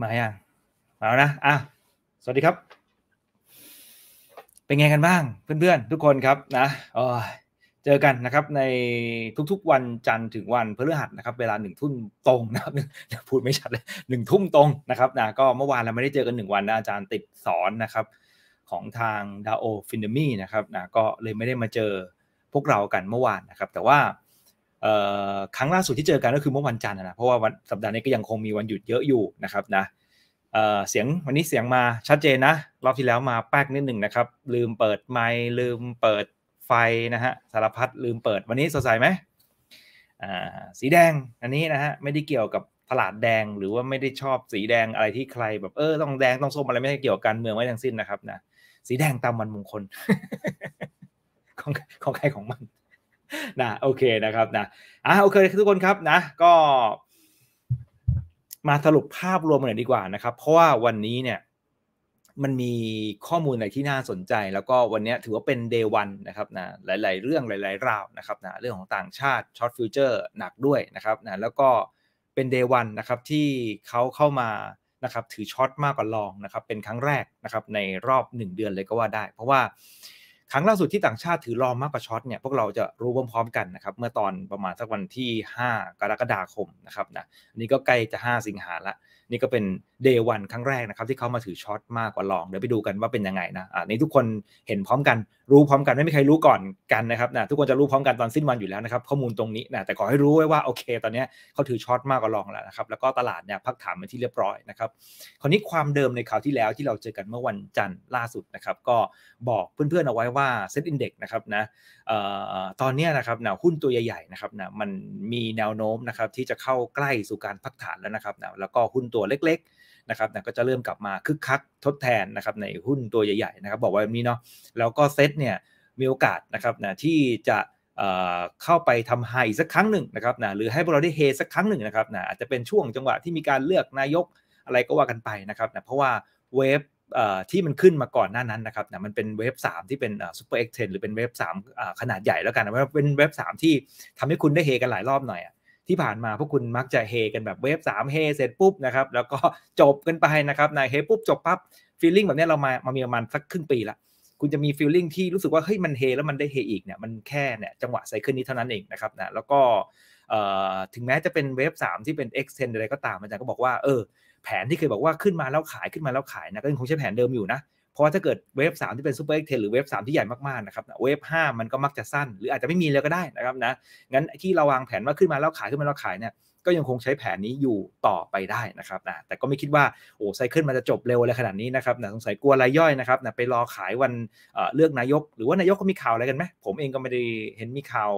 มาอย่างมาแล้วนะอ่ะสวัสดีครับ เป็นไงกันบ้างเพื่อนๆทุกคนครับนะเจอกันนะครับในทุกๆวันจันทร์ถึงวันพฤหัสนะครับ เวลาหนึ่งทุ่มตรงนะครับ พูดไม่ชัดเลยหนึ่งทุ่มตรงนะครับนะก็เมื่อวานเราไม่ได้เจอกันหนึ่งวันนะอาจารย์ติดสอนนะครับของทางดาโอฟินเดมี่นะครับนะก็เลยไม่ได้มาเจอพวกเรากันเมื่อวานนะครับ แต่ว่าครั้งล่าสุดที่เจอกันก็คือเมื่อวันจันทร์นะเพราะว่าวันสัปดาห์นี้ก็ยังคงมีวันหยุดเยอะอยู่นะครับนะเสียงวันนี้เสียงมาชัดเจนนะรอบที่แล้วมาแป๊กนิดหนึ่งนะครับ ลืมเปิดไมค์ลืมเปิดไฟนะฮะสารพัดลืมเปิด วันนี้สดใสไหมสีแดงอันนี้นะฮะไม่ได้เกี่ยวกับตลาดแดงหรือว่าไม่ได้ชอบสีแดงอะไรที่ใคร แบบ เออ ต้องแดงต้องส้มอะไรไม่ได้เกี่ยวกันเมืองไม่ทั้งสิ้นนะครับนะสีแดงตามวันมงคลของของใครของมันนะโอเคนะครับนะอ่ะโอเคทุกคนครับนะ ก็มาสรุปภาพรวมกันหน่อยดีกว่านะครับ เพราะว่าวันนี้เนี่ยมันมีข้อมูลอะไรที่น่าสนใจแล้วก็วันนี้ถือว่าเป็นดย์วันนะครับนะหลายๆเรื่องหลายๆราวนะครับนะเรื่องของต่างชาติช็อตฟิวเจอร์หนักด้วยนะครับนะแล้วก็เป็นดย์วันนะครับที่เขาเข้ามานะครับถือช็อตมากกว่าลองนะครับเป็นครั้งแรกนะครับในรอบ 1 เดือนเลยก็ว่าได้ เพราะว่าครั้งล่าสุดที่ต่างชาติถือรอมมากกว่าช็อตเนี่ยพวกเราจะรู้พร้อมๆกันนะครับเมื่อตอนประมาณสักวันที่ 5 กรกฎาคมนะครับนะนี่ก็ใกล้จะ 5 สิงหาละนี่ก็เป็นเดย์วันครั้งแรกนะครับที่เขามาถือช็อตมากกว่าลองเดี๋ยวไปดูกันว่าเป็นยังไงนะอ่านีทุกคนเห็นพร้อมกัน รู้พร้อมกันไม่มีใครรู้ก่อนกันนะครับนะทุกคนจะรู้พร้อมกันตอนสิ้นวันอยู่แล้วนะครับข้อมูลตรงนี้นะแต่ขอให้รู้ไว้ว่าโอเค ตอนนี้เขาถือช็อตมากกว่าลองแล้วนะครับแล้วก็ตลาดเนี่ยพักฐานมาที่เรียบร้อยนะครับคราวนี้ความเดิมในข่าวที่แล้วที่เราเจอกันเมื่อวันจันทร์ล่าสุดนะครับก็บอกเพื่อนๆเอาไว้ว่าเซ็ตอินเด็กซ์นะครับนะตอนนี้นะครับนะหุ้นตัวใหญ่ๆนะครับนะมันมีแนวโน้มนะครับที่จะเข้าใกล้สู่การพักฐานแล้วนะครับนะแล้วก็หุ้นตัวเล็กนะครับก็จะเริ่มกลับมาคึกคักทดแทนนะครับในหุ้นตัวใหญ่ๆนะครับบอกไว้แบบนี้เนาะ แล้วก็เซ็ตเนี่ยมีโอกาสนะครับ นะที่จะเข้าไปทำไฮสักครั้งหนึ่งนะครับ นะหรือให้เราได้เฮสักครั้งหนึ่งนะครับ นะอาจจะเป็นช่วงจังหวะที่มีการเลือกนายกอะไรก็ว่ากันไปนะครับ นะเพราะว่าเวฟที่มันขึ้นมาก่อนหน้านั้นนะครับนะมันเป็นเวฟ3ที่เป็นซูเปอร์เอ็กเทนหรือเป็นเวฟ3ขนาดใหญ่แล้วกันนะเป็นเวฟ3ที่ทำให้คุณได้เฮกันหลายรอบหน่อยที่ผ่านมาพวกคุณมักจะเฮกันแบบเวฟสามเฮเสร็จปุ๊บนะครับแล้วก็จบกันไปนะครับนายเฮปุ๊บจบปั๊บฟีลลิ่งแบบนี้เรามามามีประมาณสักครึ่งปีละ คุณจะมีฟีลลิ่งที่รู้สึกว่าเฮ้ยมันเฮแล้วมันได้เฮอีกเนี่ยมันแค่เนี่ยจังหวะไซเคิลนี้เท่านั้นเองนะครับนะแล้วก็ถึงแม้จะเป็นเวฟสามที่เป็นอ x กเซนอะไรก็ตามอาจารย์ก็บอกว่าเออแผนที่เคยบอกว่าขึ้นมาแล้วขายขึ้นมาแล้วขายนะ ก็ยังคงใช้แผนเดิมอยู่นะราะว่าถ้าเกิดเวฟสามที่เป็นซูเปอร์เอ็กเทนหรือเวฟสามที่ใหญ่มากๆนะครับเวฟห้ามันก็มักจะสั้นหรืออาจจะไม่มีเลยก็ได้นะครับนะงั้นที่เราวางแผนว่าขึ้นมาแล้วขายขึ้นมาแล้วขายเนี่ยก็ยังคงใช้แผนนี้อยู่ต่อไปได้นะครับนะแต่ก็ไม่คิดว่าโอ้ไซเคิลมันจะจบเร็วอะไรขนาดนี้นะครับนะสงสัยกลัวรายย่อยนะครับนะไปรอขายวันเลือกนายก หรือว่านายกก็มีข่าวอะไรกันไหมผมเองก็ไม่ได้เห็นมีข่าว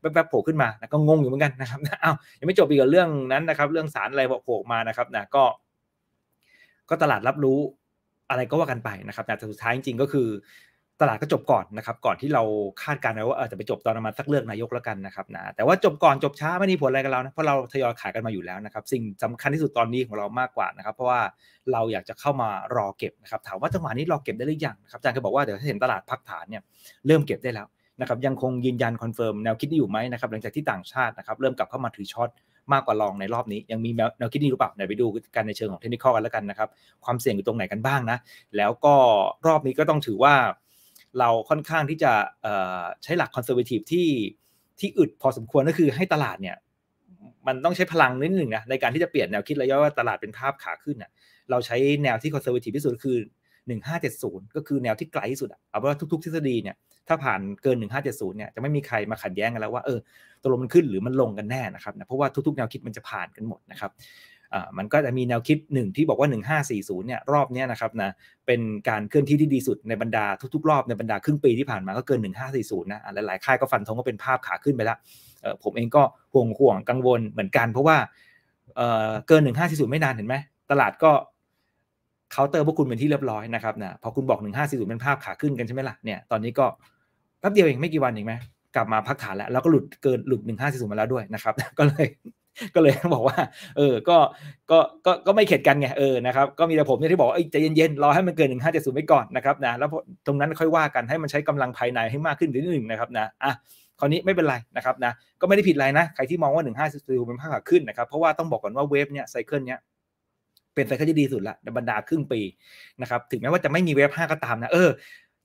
แป๊บๆโผล่ขึ้นมานะก็งงอยู่เหมือนกันนะครับนะอ้าวยังไม่จบอีกเรื่องนั้นนะครับเรื่องสารอะไรโผล่มานะครับนะก็ ก็ตลาดรับรู้อะไรก็ว่ากันไปนะครับ แต่สุดท้ายจริงๆก็คือ ตลาดก็จบก่อนนะครับ ก่อนที่เราคาดการณ์ไว้ว่าจะไปจบตอนประมาณสักเลือกนายกแล้วกันนะครับนะแต่ว่าจบก่อนจบช้าไม่มีผลอะไรกับเรานะเพราะเราทยอยขายกันมาอยู่แล้วนะครับ สิ่งสำคัญที่สุดตอนนี้ของเรามากกว่านะครับ เพราะว่าเราอยากจะเข้ามารอเก็บนะครับ ถามว่าจังหวะนี้รอเก็บได้หรือยังครับ อาจารย์ก็บอกว่าเดี๋ยวถ้าเห็นตลาดพักฐานเนี่ยเริ่มเก็บได้แล้วนะครับ ยังคงยืนยันคอนเฟิร์มแนวคิดนี้อยู่ไหมนะครับ หลังจากที่ต่างชาตินะครับเริ่มกลับเข้ามาถือช็อตมากกว่าลองในรอบนี้ ยังมีแนวคิดนี้หรือเปล่าไหนไปดูกันในเชิงของเทคนิคกันแล้วกันนะครับ ความเสี่ยงอยู่ตรงไหนกันบ้างนะ แล้วก็รอบนี้ก็ต้องถือว่า เราค่อนข้างที่จะใช้หลักคอนเซอร์เวทีฟที่ที่อึดพอสมควรก็คือให้ตลาดเนี่ยมันต้องใช้พลังนิดหนึ่งนะในการที่จะเปลี่ยนแนวคิดระยะว่าตลาดเป็นภาพขาขึ้นน่ะเราใช้แนวที่คอนเซอร์เวทีฟที่สุดคือ 1570ก็คือแนวที่ไกลที่สุดเอาว่าทุกๆทฤษฎีเนี่ยถ้าผ่านเกิน1570เนี่ยจะไม่มีใครมาขัดแย้งกันแล้วว่า เออตกลงมันขึ้นหรือมันลงกันแน่นะครับนะเพราะว่าทุกๆแนวคิดมันจะผ่านกันหมดนะครับมันก็จะมีแนวคิดหนึ่งที่บอกว่า 1540เนี่ยรอบนี้นะครับนะเป็นการเคลื่อนที่ที่ดีสุดในบรรดาทุกๆรอบในบรรดาครึ่งปีที่ผ่านมาก็เกิน1540นะหลายๆค่ายก็ฟันธงว่าเป็นภาพขาขึ้นไปแล้วผมเองก็ห่วงห่วงกังวลเหมือนกัน เพราะว่าเกิน1540ไม่นานเห็นไหมตลาดก็เคาน์เตอร์พวกคุณเป็นที่เรียบร้อยนะครับนะพอคุณบอก1540เป็นภาพขาขึ้นกันใช่ไหมล่ะเนี่ยตอนนี้ก็แป๊บเดียวเองไม่กี่วันเองไหมกลับมาพักฐานแล้วแล้วก็หลุดเกินหลุดหนึ่งห้าสี่ศูนย์มาแล้วด้วยนะครับ ก็เลย ก็เลยบอกว่า เออก็ก็ก็ก็ไม่เข็ดกันไงเออนะครับก็มีแต่ผมที่บอกว่าใจเย็นๆ รอให้มันเกินหนึ่งห้าเจ็ดศูนย์ไปก่อนนะครับ นะแล้วตรงนั้นค่อยว่ากันให้มันใช้กำลังภายในให้มากขึ้นนิดหนึ่งนะครับ นะ อ่ะคราวนี้ไม่เป็นไร นะครับนะก็ไม่ได้ผิดอะไรนะ ใครที่มองว่าหนึ่งห้าสิบศูนย์เป็นภาคขาขึ้นนะครับ เพราะว่าต้องบอกก่อนว่าเวฟเนี่ยไซเคิลเนี่ยเป็นไซเคิลที่ดีสุดละในบรรดาครึ่งปีนะครับ ถึงแม้ว่าจะไม่มีเวฟห้าก็ตามนะ เออ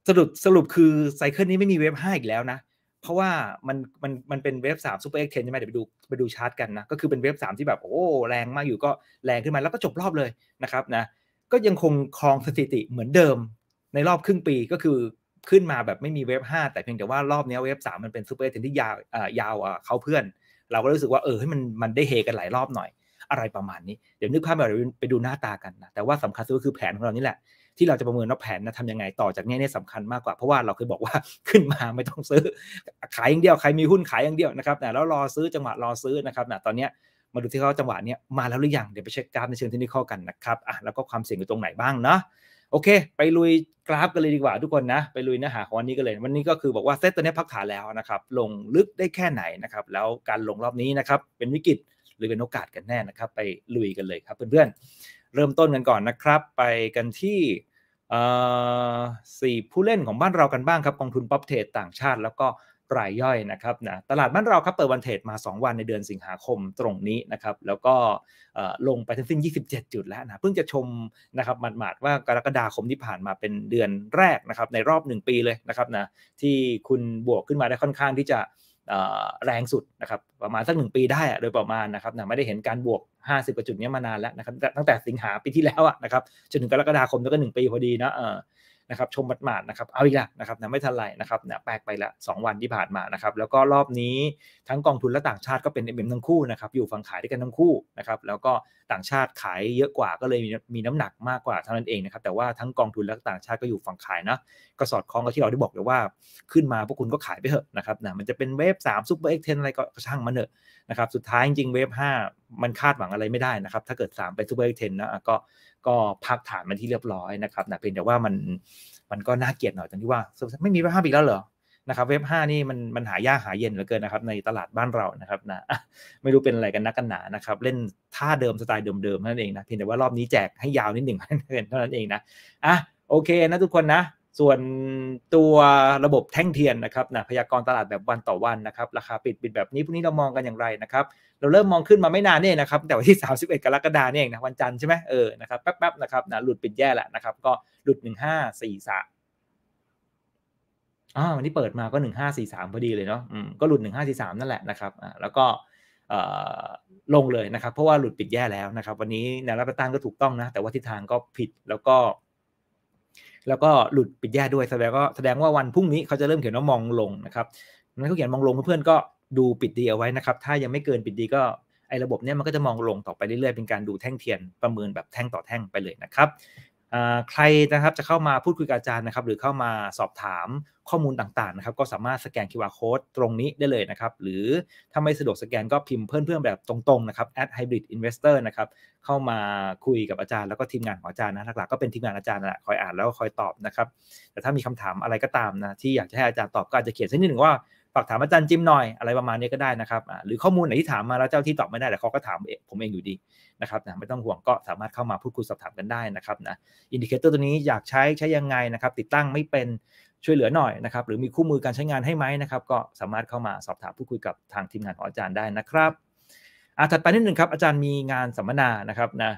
สรุปสรุปคือไซเคิลนี้ไม่มีเวฟห้าอีกแล้วนะ เพราะว่ามันมันมันเป็นเวฟสามซูเปอร์เอ็กเทนใช่ไหมเดี๋ยวไปดูไปดูชาร์ตกันนะ ก็คือเป็นเวฟสามที่แบบโอ้แรงมากอยู่ก็แรงขึ้นมาแล้วก็จบรอบเลยนะครับนะก็ยังคงครองสถิติเหมือนเดิมในรอบครึ่งปีก็คือขึ้นมาแบบไม่มีเวฟห้าแต่เพียงแต่ว่ารอบนี้เวฟสามมันเป็นซูเปอร์เอ็กเทนที่ยาวอ่ายาวอ่ะเขาเพื่อน เราก็รู้สึกว่าเออให้มันมันได้เฮกันหลายรอบหน่อย อะไรประมาณนี้เดี๋ยวนึกภาพไปดูหน้าตากันนะแต่ว่าสำคัญสุดก็คือแผนของเรานี่แหละที่เราจะประเมินว่าแผนนะทำยังไงต่อจากนี้เนี่ยสำคัญมากกว่าเพราะว่าเราเคยบอกว่าขึ้นมาไม่ต้องซื้อขายอย่างเดียวใครมีหุ้นขายอย่างเดียวนะครับแต่แล้วรอซื้อจังหวะรอซื้อนะครับนะตอนนี้มาดูที่เขาจังหวะเนี้ยมาแล้วหรือยังเดี๋ยวไปเช็คกราฟในเชิงเทคนิคกันนะครับอ่ะแล้วก็ความเสี่ยงอยู่ตรงไหนบ้างเนาะโอเค ไปลุยกราฟกันเลยดีกว่าทุกคนนะ ไปลุยเนื้อหาของวันนี้กันเลย วันนี้ก็คือบอกว่าเซตตัวนี้พักฐานแล้วนะครับลงลึกได้แค่ไหนนะครับแล้วการลงรอบนี้นะครับเป็นวิกฤตหรือเป็นโอกาสกันแน่นะครับ ไปลุยกันเลยครับเพื่อนๆเริ่มต้นกันก่อนนะครับไปกันที่สี่ผู้เล่นของบ้านเรากันบ้างครับกองทุนป๊อปเทรดต่างชาติแล้วก็รายย่อยนะครับนะตลาดบ้านเราครับเปิดวันเทรดมา 2 วันในเดือนสิงหาคมตรงนี้นะครับแล้วก็ลงไปทั้งสิ้น27 จุดแล้วนะเพิ่งจะชมนะครับหมาดๆว่ากรกฎาคมที่ผ่านมาเป็นเดือนแรกนะครับในรอบ 1 ปีเลยนะครับนะที่คุณบวกขึ้นมาได้ค่อนข้างที่จะแรงสุดนะครับประมาณสักหนึ่งปีได้โดยประมาณนะครับไม่ได้เห็นการบวก 50กว่าจุดนี้มานานแล้วนะครับตั้งแต่สิงหาปีที่แล้วนะครับจนถึงกรกฎาคมแล้วก็งปีพอดีนะะครับชมหมาดๆนะครับเอาอีกละนะครับนะไม่ทันไรนะครับนะแปลกไปละ2วันที่ผ่านมานะครับแล้วก็รอบนี้ทั้งกองทุนและต่างชาติก็เป็นเอ็มเอ็มทั้งคู่นะครับอยู่ฝั่งขายด้วยกันทั้งคู่นะครับแล้วก็ต่างชาติขายเยอะกว่าก็เลยมีมีน้ำหนักมากกว่าเท่านั้นเองนะครับแต่ว่าทั้งกองทุนและต่างชาติก็อยู่ฝั่งขายนะก็สอดคล้องกับที่เราได้บอกเลยว่า ขึ้นมาพวกคุณก็ขายไปเถอะนะครับนะมันจะเป็นเวฟสามซุปเปอร์เอ็กเทนอะไรก็ช่างมันเถอะนะครับสุดท้ายจริงเวฟห้ามันคาดหวังอะไรไม่ได้นะครับถ้าเกิด3เปซุปเปอร์เอ็กเทนนะก็ก็พักฐานมาที่เรียบร้อยนะครับนะเพียงแต่ว่ามันมันก็น่าเกลียดหน่อยตรงที่ว่า ไม่มีเว็บห้าอีกแล้วเหรอนะครับเว็บห้านี่มันมันหายากหายเย็นเหลือเกินนะครับในตลาดบ้านเรานะครับนะไม่รู้เป็นอะไรกันนักกันหนานะครับเล่นท่าเดิมสไตล์เดิมๆนั่นเองนะเพียงแต่ว่ารอบนี้แจกให้ยาวนิดหนึ่งเท่านั้นเองนะอ่ะโอเคนะทุกคนนะส่วนตัวระบบแท่งเทียนนะครับนะพยากรณ์ตลาดแบบวันต่อวันนะครับ ราคา ปิดปิดแบบนี้พรุ่งนี้เรามองกันอย่างไรนะครับ เราเริ่มมองขึ้นมาไม่นานเนี่ยนะครับแต่วันที่31กรกฎาคมนี่เองนะวันจันทร์ใช่ไหมเออนะครับแป๊บๆนะครับนะหลุดปิดแย่แหละนะครับ ก็หลุด1543อ๋อวันนี้เปิดมาก็1543พอดีเลยเนาะก็หลุด1543นั่นแหละนะครับแล้วก็ลงเลยนะครับ เพราะว่าหลุดปิดแย่แล้วนะครับ วันนี้แนวรับตั้งก็ถูกต้องนะแต่ว่าทิศทางก็ผิดแล้วก็แล้วก็หลุดปิดแย่ด้วยแสดงก็แสดงว่าวันพรุ่งนี้เขาจะเริ่มเขียนว่ามองลงนะครับนั้นเขาเขียนมองลงเพื่อนก็ดูปิดดีเอาไว้นะครับ ถ้ายังไม่เกินปิดดีก็ไอ้ระบบเนี้ยมันก็จะมองลงต่อไปเรื่อยๆเป็นการดูแท่งเทียนประเมินแบบแท่งต่อแท่งไปเลยนะครับใครนะครับจะเข้ามาพูดคุยกับอาจารย์นะครับหรือเข้ามาสอบถามข้อมูลต่างๆนะครับก็สามารถสแกน QR Code ตรงนี้ได้เลยนะครับหรือถ้าไม่สะดวกสแกนก็พิมพ์เพื่อนๆแบบตรงๆนะครับ at hybrid investor นะครับเข้ามาคุยกับอาจารย์แล้วก็ทีมงานของอาจารย์นะหลักๆก็เป็นทีมงานอาจารย์แหละคอยอ่านแล้วคอยตอบนะครับแต่ถ้ามีคำถามอะไรก็ตามนะที่อยากจะให้อาจารย์ตอบก็อาจจะเขียนสักนิดหนึ่งว่าฝากถามอาจารย์จิมหน่อยอะไรประมาณนี้ก็ได้นะครับหรือข้อมูลไหนที่ถามมาแล้วเจ้าที่ตอบไม่ได้แต่เขาก็ถามผมเองอยู่ดีนะครับนะไม่ต้องห่วงก็สามารถเข้ามาพูดคุยสอบถามกันได้นะครับนะอินดิเคเตอร์ตัวนี้อยากใช้ใช้ยังไงนะครับ ติดตั้งไม่เป็นช่วยเหลือหน่อยนะครับหรือมีคู่มือการใช้งานให้ไหมนะครับก็สามารถเข้ามาสอบถามพูดคุยกับทางทีมงานของอาจารย์ได้นะครับอ่าถัดไปนิดหนึ่งครับอาจารย์มีงานสัมมนานะครับนะ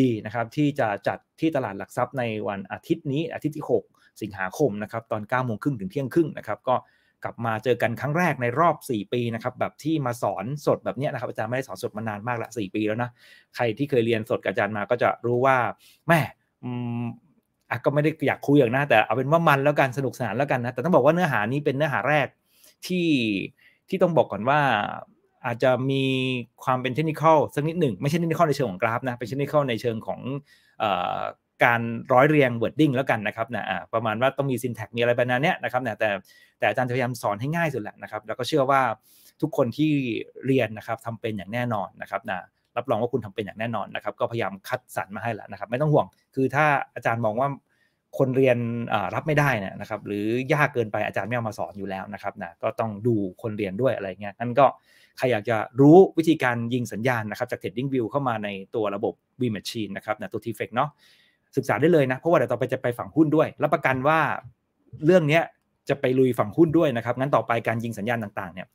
ดีๆนะครับที่จะจัดที่ตลาดหลักทรัพย์ในวันอาทิตย์นี้ อาทิตย์ที่ 6 สิงหาคมนะครับตอน9โมงครึ่งถึงเที่ยงครึ่งนะครับก็กลับมาเจอกันครั้งแรกในรอบ 4 ปีนะครับแบบที่มาสอนสดแบบนี้นะครับอาจารย์ไม่ได้สอนสดมานานมากละ 4 ปีแล้วนะใครที่เคยเรียนสดกับอาจารย์มา ก็จะรู้ว่าแม่ก็ไม่ได้อยากคุยอย่างนะแต่เอาเป็นว่ามันแล้วกันสนุกสนานแล้วกันนะแต่ต้องบอกว่าเนื้อหานี้เป็นเนื้อหาแรกที่ที่ต้องบอกก่อนว่าอาจจะมีความเป็นเทคนิคสักนิดหนึ่งไม่ใช่เทคนิคในเชิงของกราฟนะเป็นเทคนิคในเชิงของการร้อยเรียงเิร์ดดิ้งแล้วกันนะครับนะประมาณว่าต้องมีินแท็กมีอะไรประมาณนี้นะครับนะแต่แต่อาจารย์จะพยายามสอนให้ง่ายสุดแหละนะครับ แล้วก็เชื่อว่าทุกคนที่เรียนนะครับทำเป็นอย่างแน่นอนนะครับนะรับรองว่าคุณทำเป็นอย่างแน่นอนนะครับ ก็พยายามคัดสรรมาให้แล้วนะครับ ไม่ต้องห่วง คือถ้าอาจารย์มองว่าคนเรียนรับไม่ได้นะครับหรือยากเกินไปอาจารย์ไม่เอามาสอนอยู่แล้วนะครับนะก็ต้องดูคนเรียนด้วยอะไรเงี้ยนั่นก็ใครอยากจะรู้วิธีการยิงสัญญาณนะครับจากเทรดดิ้งวิวเข้ามาในตัวระบบ V Machine นะครับนะตัวทีเฟกเนาะศึกษาได้เลยนะเพราะว่าเดี๋ยวต่อไปจะไปฝั่งหุ้นด้วยรับประกันว่าเรื่องนี้จะไปลุยฝั่งหุ้นด้วยนะครับงั้นต่อไปการยิงสัญญาณต่างๆเนี่ย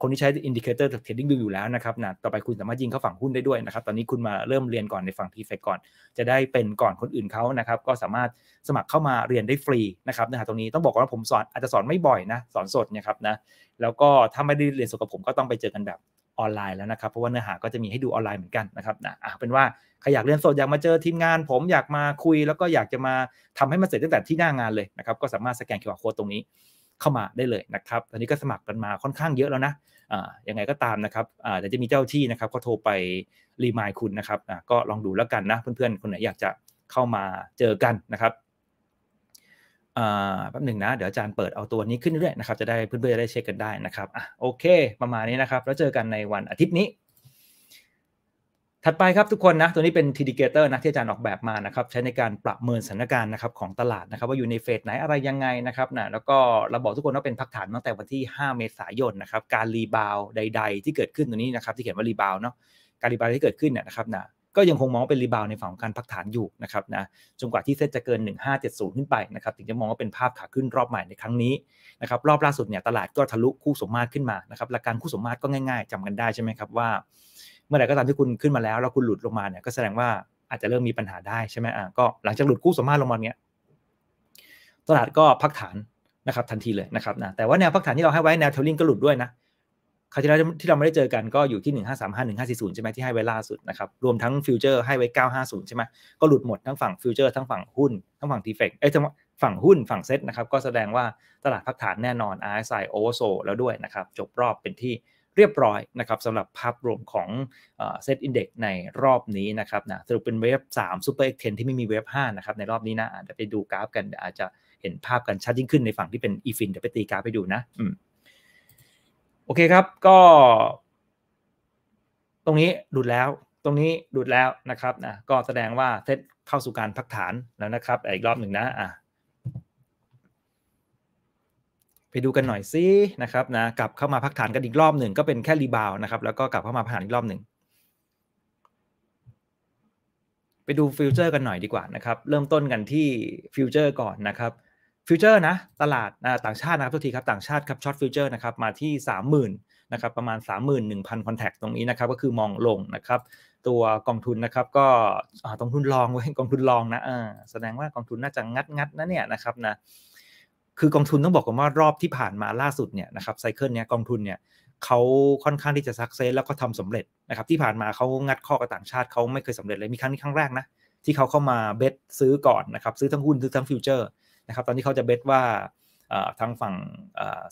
คนที่ใช้อินดิเคเตอร์เทรดดิ้งดูอยู่แล้วนะครับนะต่อไปคุณสามารถยิงเข้าฝั่งหุ้นได้ด้วยนะครับตอนนี้คุณมาเริ่มเรียนก่อนในฝั่งทีเฟกก่อน จะได้เป็นก่อนคนอื่นเขานะครับก็สามารถสมัครเข้ามาเรียนได้ฟรีนะครับนะฮะตรงนี้ต้องบอกว่าผมสอนอาจจะสอนไม่บ่อยนะสอนสดนะครับนะแล้วก็ถ้าไม่ได้เรียนสดกับผมก็ต้องไปเจอกันแบบออนไลน์แล้วนะครับ เพราะว่าเนื้อหาก็จะมีให้ดูออนไลน์เหมือนกันนะครับนะอเป็นว่าใครอยากเรียนสดอยากมาเจอทีมงาน ผมอยากมาคุย แล้วก็อยากจะมาทำให้มันเสร็จตั้งแต่ที่หน้างานเลยนะครับก็สามารถสแกน QR code ตรงนี้ เข้ามาได้เลยนะครับตอนนี้ก็สมัครกันมาค่อนข้างเยอะแล้วนะอ่ายังไงก็ตามนะครับอ่าเดี๋ยวจะมีเจ้าที่นะครับก็โทรไปรีมายคุณนะครับ ก็ลองดูแล้วกันนะ เพื่อนๆ คนไหนอยากจะเข้ามาเจอกันนะครับแป๊บหนึ่งนะเดี๋ยวอาจารย์เปิดเอาตัวนี้ขึ้นเรื่อยนะครับจะได้เพื่อนๆจะได้เช็คกันได้นะครับอ่ะโอเค ประมาณนี้นะครับ แล้วเจอกันในวันอาทิตย์นี้ ถัดไปครับทุกคนนะตัวนี้เป็นทีดิเกเตอร์นะที่อาจารย์ออกแบบมานะครับใช้ในการประเมินสถานการณ์นะครับของตลาดนะครับ ว่าอยู่ในเฟสไหนอะไรยังไงนะครับนะแล้วก็เราบอกทุกคนว่าเป็นพักฐานตั้งแต่วันที่ 5 เมษายนนะครับการรีบาวใด ๆ ที่เกิดขึ้นตัวนี้นะครับที่เขียนว่ารีบาวเนาะการรีบาวที่เกิดขึ้นเนี่ยนะครับนะก็ยังคงมองเป็นรีบาวในฝั่งของการพักฐานอยู่นะครับนะจนกว่าที่เซตจะเกิน 1570 ขึ้นไปนะครับถึงจะมองว่าเป็นภาพขาขึ้นรอบใหม่ในครั้งนี้นะครับรอบล่าสุดเนี่ยตลาดก็ทะลุคู่สมมาตรขึ้นมานะครับหลักการคู่สมมาตรก็ง่ายๆ จำกันได้ใช่ไหมครับว่า เมื่อไหร่ก็ตามที่คุณขึ้นมาแล้ว แล้วคุณหลุดลงมาเนี่ยก็แสดงว่าอาจจะเริ่มมีปัญหาได้ใช่ไหมอ่ะก็หลังจากหลุดคู่สมมาตรลงมาเนี่ยตลาดก็พักฐานนะครับทันทีเลยนะครับนะแต่ว่าแนวพักฐานที่เราให้ไว้แนวเทลลิงก็หลุดด้วยนะคราวที่แล้วที่เราไม่ได้เจอกันก็อยู่ที่ 1 5 3 5 1 5 4 0ใช่ไหมที่ให้ไว้ล่าสุดนะครับ รวมทั้งฟิวเจอร์ให้ไว้ 950 ใช่ไหมก็หลุดหมดทั้งฝั่งฟิวเจอร์ทั้งฝั่งหุ้น ทั้งฝั่งทีเฟกเอ้ยฝั่งหุ้นฝั่งเซ็ตนะครับก็แสดงว่าตลาดพักฐานแน่นอน RSI oversold แล้วด้วยนะครับ จบรอบเป็นที่เรียบร้อยนะครับสำหรับภาพรวมของเซ็ตอินเด็กในรอบนี้นะครับนะสรุปเป็นเวฟ3 Super X10 ที่ไม่มีเวฟ5นะครับในรอบนี้นะเดี๋ยวไปดูกราฟ กันอาจจะเห็นภาพกันชัดยิ่งขึ้นในฝั่งที่เป็นีฟินเดี๋ยวไปตีกราฟไปดูนะอืมโอเคครับ ก็ ตรงนี้ดูดแล้ว ตรงนี้ดูดแล้วนะครับนะ ก็แสดงว่าเซตเข้าสู่การพักฐานแล้วนะครับ อีกรอบหนึ่งนะอ่ะไปดูกันหน่อยซินะครับนะ กลับเข้ามาพักฐานกันอีกรอบหนึ่งก็เป็นแค่รีบาวนะครับแล้วก็กลับเข้ามาพักฐานอีกรอบหนึ่งไปดูฟิวเจอร์กันหน่อยดีกว่านะครับ เริ่มต้นกันที่ฟิวเจอร์ก่อนนะครับฟิวเจอร์นะตลาดต่างชาตินะครับทุกทีครับต่างชาติครับช็อตฟิวเจอร์นะครับมาที่ 30,000นะครับประมาณ31,000คอนแทคตรงนี้นะครับ ก็คือมองลงนะครับตัวกองทุนนะครับก็กองทุนลองไว้กองทุนลองนะแสดงว่ากองทุนน่าจะงัดงัดนะเนี่ยนะครับนะคือกองทุนต้องบอกกันว่ารอบที่ผ่านมาล่าสุดเนี่ยนะครับไซเคิลเนี้ยกองทุนเนี่ยเขาค่อนข้างที่จะซักเซสแล้วก็ทำสำเร็จนะครับที่ผ่านมาเขางัดข้อกับต่างชาติเขาไม่เคยสำเร็จเลยมีครั้งนี้ครั้งแรกนะที่เขาเข้ามาเบสซื้อก่อนนะครับ ซื้อทั้งหุ้นซื้อทั้งฟิวเจอร์นะครับตอนนี้เขาจะเบสว่าทางฝั่ง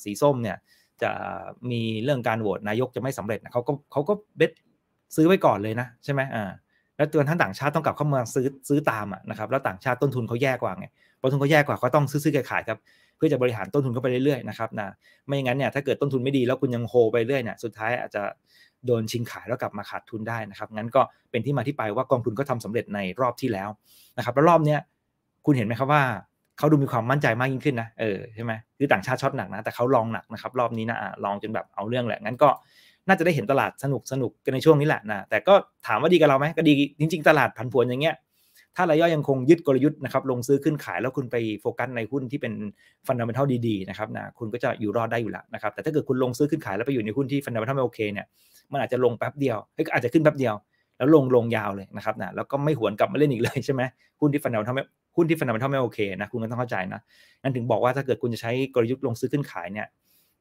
สีส้มเนี่ยจะมีเรื่องการโหวตนายกจะไม่สำเร็จนะเขาก็เขาก็เบสซื้อไว้ก่อนเลยนะใช่ไหมอ่าแล้วตัวท่านต่างชาติต้องกลับเข้ามาซื้อซื้อตามอ่ะนะครับแล้วต่างชาติต้นทุนเขาแย่กว่าไงต้นทุนเขาแย่กว่าก็ต้องซื้ออขายครับเพื่อจะบริหารต้นทุนเข้าไปเรื่อยๆนะครับนะไม่อย่างนั้นเนี่ยถ้าเกิดต้นทุนไม่ดีแล้วคุณยังโฮไปเรื่อยเนี่ยสุดท้ายอาจจะโดนชิงขายแล้วกลับมาขาดทุนได้นะครับงั้นก็เป็นที่มาที่ไปว่ากองทุนก็ทำสำเร็จในรอบที่แล้วนะครับแล้วรอบเนี้ยคุณเห็นไหมครับว่าเขาดูมีความมั่นใจมากยิ่งขึ้นนะ เออใช่ไหมคือต่างชาติช็อตหนักนะ แต่เขาลองหนักนะครับรอบนี้นะลองจนแบบเอาเรื่องแหละ งั้นก็น่าจะได้เห็นตลาดสนุกสนุกกันในช่วงนี้แหละนะ แต่ก็ถามว่าดีกับเราไหมก็ดี จริง ๆ ตลาดผันผวนอย่างเงี้ย ถ้ารายย่อยยังคงยึดกลยุทธ์นะครับลงซื้อขึ้นขายแล้วคุณไปโฟกัสในหุ้นที่เป็นฟันดัมเบลทัลดีๆนะครับนะ คุณก็จะอยู่รอดได้อยู่แล้วนะครับ แต่ถ้าเกิดคุณลงซื้อขึ้นขายแล้วไปอยู่ในหุ้นที่ฟันดัมเบลทัลไม่โอเคเนี่ย มันอาจจะลงแป๊บเดียวอาจจะขึ้นแป๊บเดียว แล้วลงลงยาวเลยนะครับนะแล้วก็ไม่หวนกลับมาเล่นอีกเลยใช่ไหมหุ้นที่ฟันดัมเบลทัลหุ้นที่ฟันดัมเบลไม่โอเคนะ คุณก็ต้องเข้าใจนะนั่นถึงบอกว่าถ้าเกิดคุณจะใช้กลยุทธ์ลงซื้อขึ้นขายเนี่ย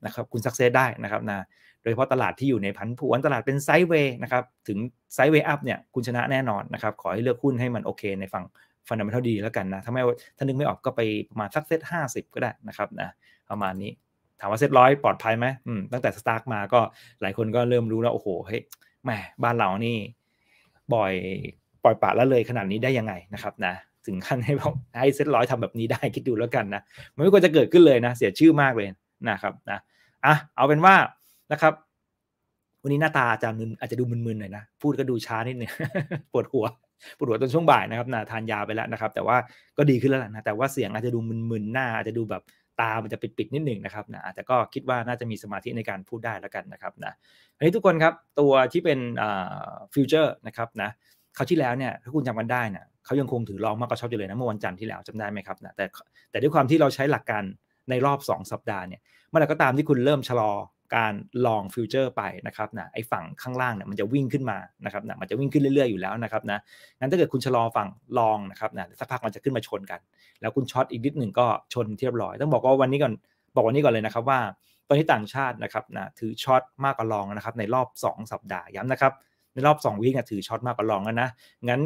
นะครับคุณสักเซสได้นะครับนะ โดยเฉพาะตลาดที่อยู่ในพันผวนตลาดเป็นไซด์เวย์นะครับถึงไซด์เวย์อัพเนี่ย คุณชนะแน่นอนนะครับขอให้เลือกหุ้นให้มันโอเคในฝั่งฟันดัมเบลดีแล้วกันนะ ถ้าไม่ถ้านึกไม่ออกก็ไปประมาณสักเซตห้าสิบก็ได้นะครับนะประมาณนี้ถามว่าเซตร้อยปลอดภัยไหมตั้งแต่สตาร์กมาก็หลายคนก็เริ่มรู้แล้วโอ้โหเฮ้ยแหมบ้านเรานี่ล่อยปล่อยปะแลวเลยขนาดนี้ได้ยังไงนะครับนะถึงขั้นให้บอกให้เซ็ตร้อยทำแบบนี้ได้คิดดูแล้วกันนะมันไม่ควรจะเกิดขึ้นเลยนะ เสียชื่อมากเลยนะครับนะอ่ะเอาเป็นว่านะครับ วันนี้หน้าตาอาจารย์อาจจะดูมึนๆหน่อยนะ พูดก็ดูช้านิดนึงปวดหัวปวดหัวจนช่วงบ่ายนะครับนะทานยาไปแล้วนะครับ แต่ว่าก็ดีขึ้นแล้วนะแต่ว่าเสียงอาจจะดูมึนๆหน้าอาจจะดูแบบตามันจะปิดๆนิดหนึ่งนะครับนะแต่ก็คิดว่าน่าจะมีสมาธิในการพูดได้แล้วกันนะครับนะอันนี้ทุกคนครับตัวที่เป็นฟิวเจอร์นะครับนะเขาที่แล้วเนี่ย ถ้าคุณจำกันได้นะเขายังคงถือรองมากกว่าช็อปอยู่เลยนะเมื่อวันจันทร์ที่แล้วจำได้ไหมครับนะแต่แต่ด้วยความที่เราใช้หลักการในรอบ 2 สัปดาห์เนี่ยเมื่อไหร่ก็ตามที่คุณเริ่มชะลอการลองฟิวเจอร์ไปนะครับนะไอ้ฝั่งข้างล่างเนี่ยมันจะวิ่งขึ้นมานะครับนะมันจะวิ่งขึ้นเรื่อยๆอยู่แล้วนะครับนะงั้นถ้าเกิดคุณชะลอฝั่งลองนะครับนะสักพักมันจะขึ้นมาชนกัน แล้วคุณช็อตอีกนิดหนึ่งก็ชนเทียบร้อยต้องบอกว่าวันนี้ก่อนบอกวันนี้ก่อนเลยนะครับว่าตอนนี้ต่างชาตินะครับนะถือช็อตมากกว่าลองนะครับในรอบ 2 สัปดาห์ย้ำนะครับในรอบ2วิ่งถือช็อตมากกว่าลองแล้วนะงั้น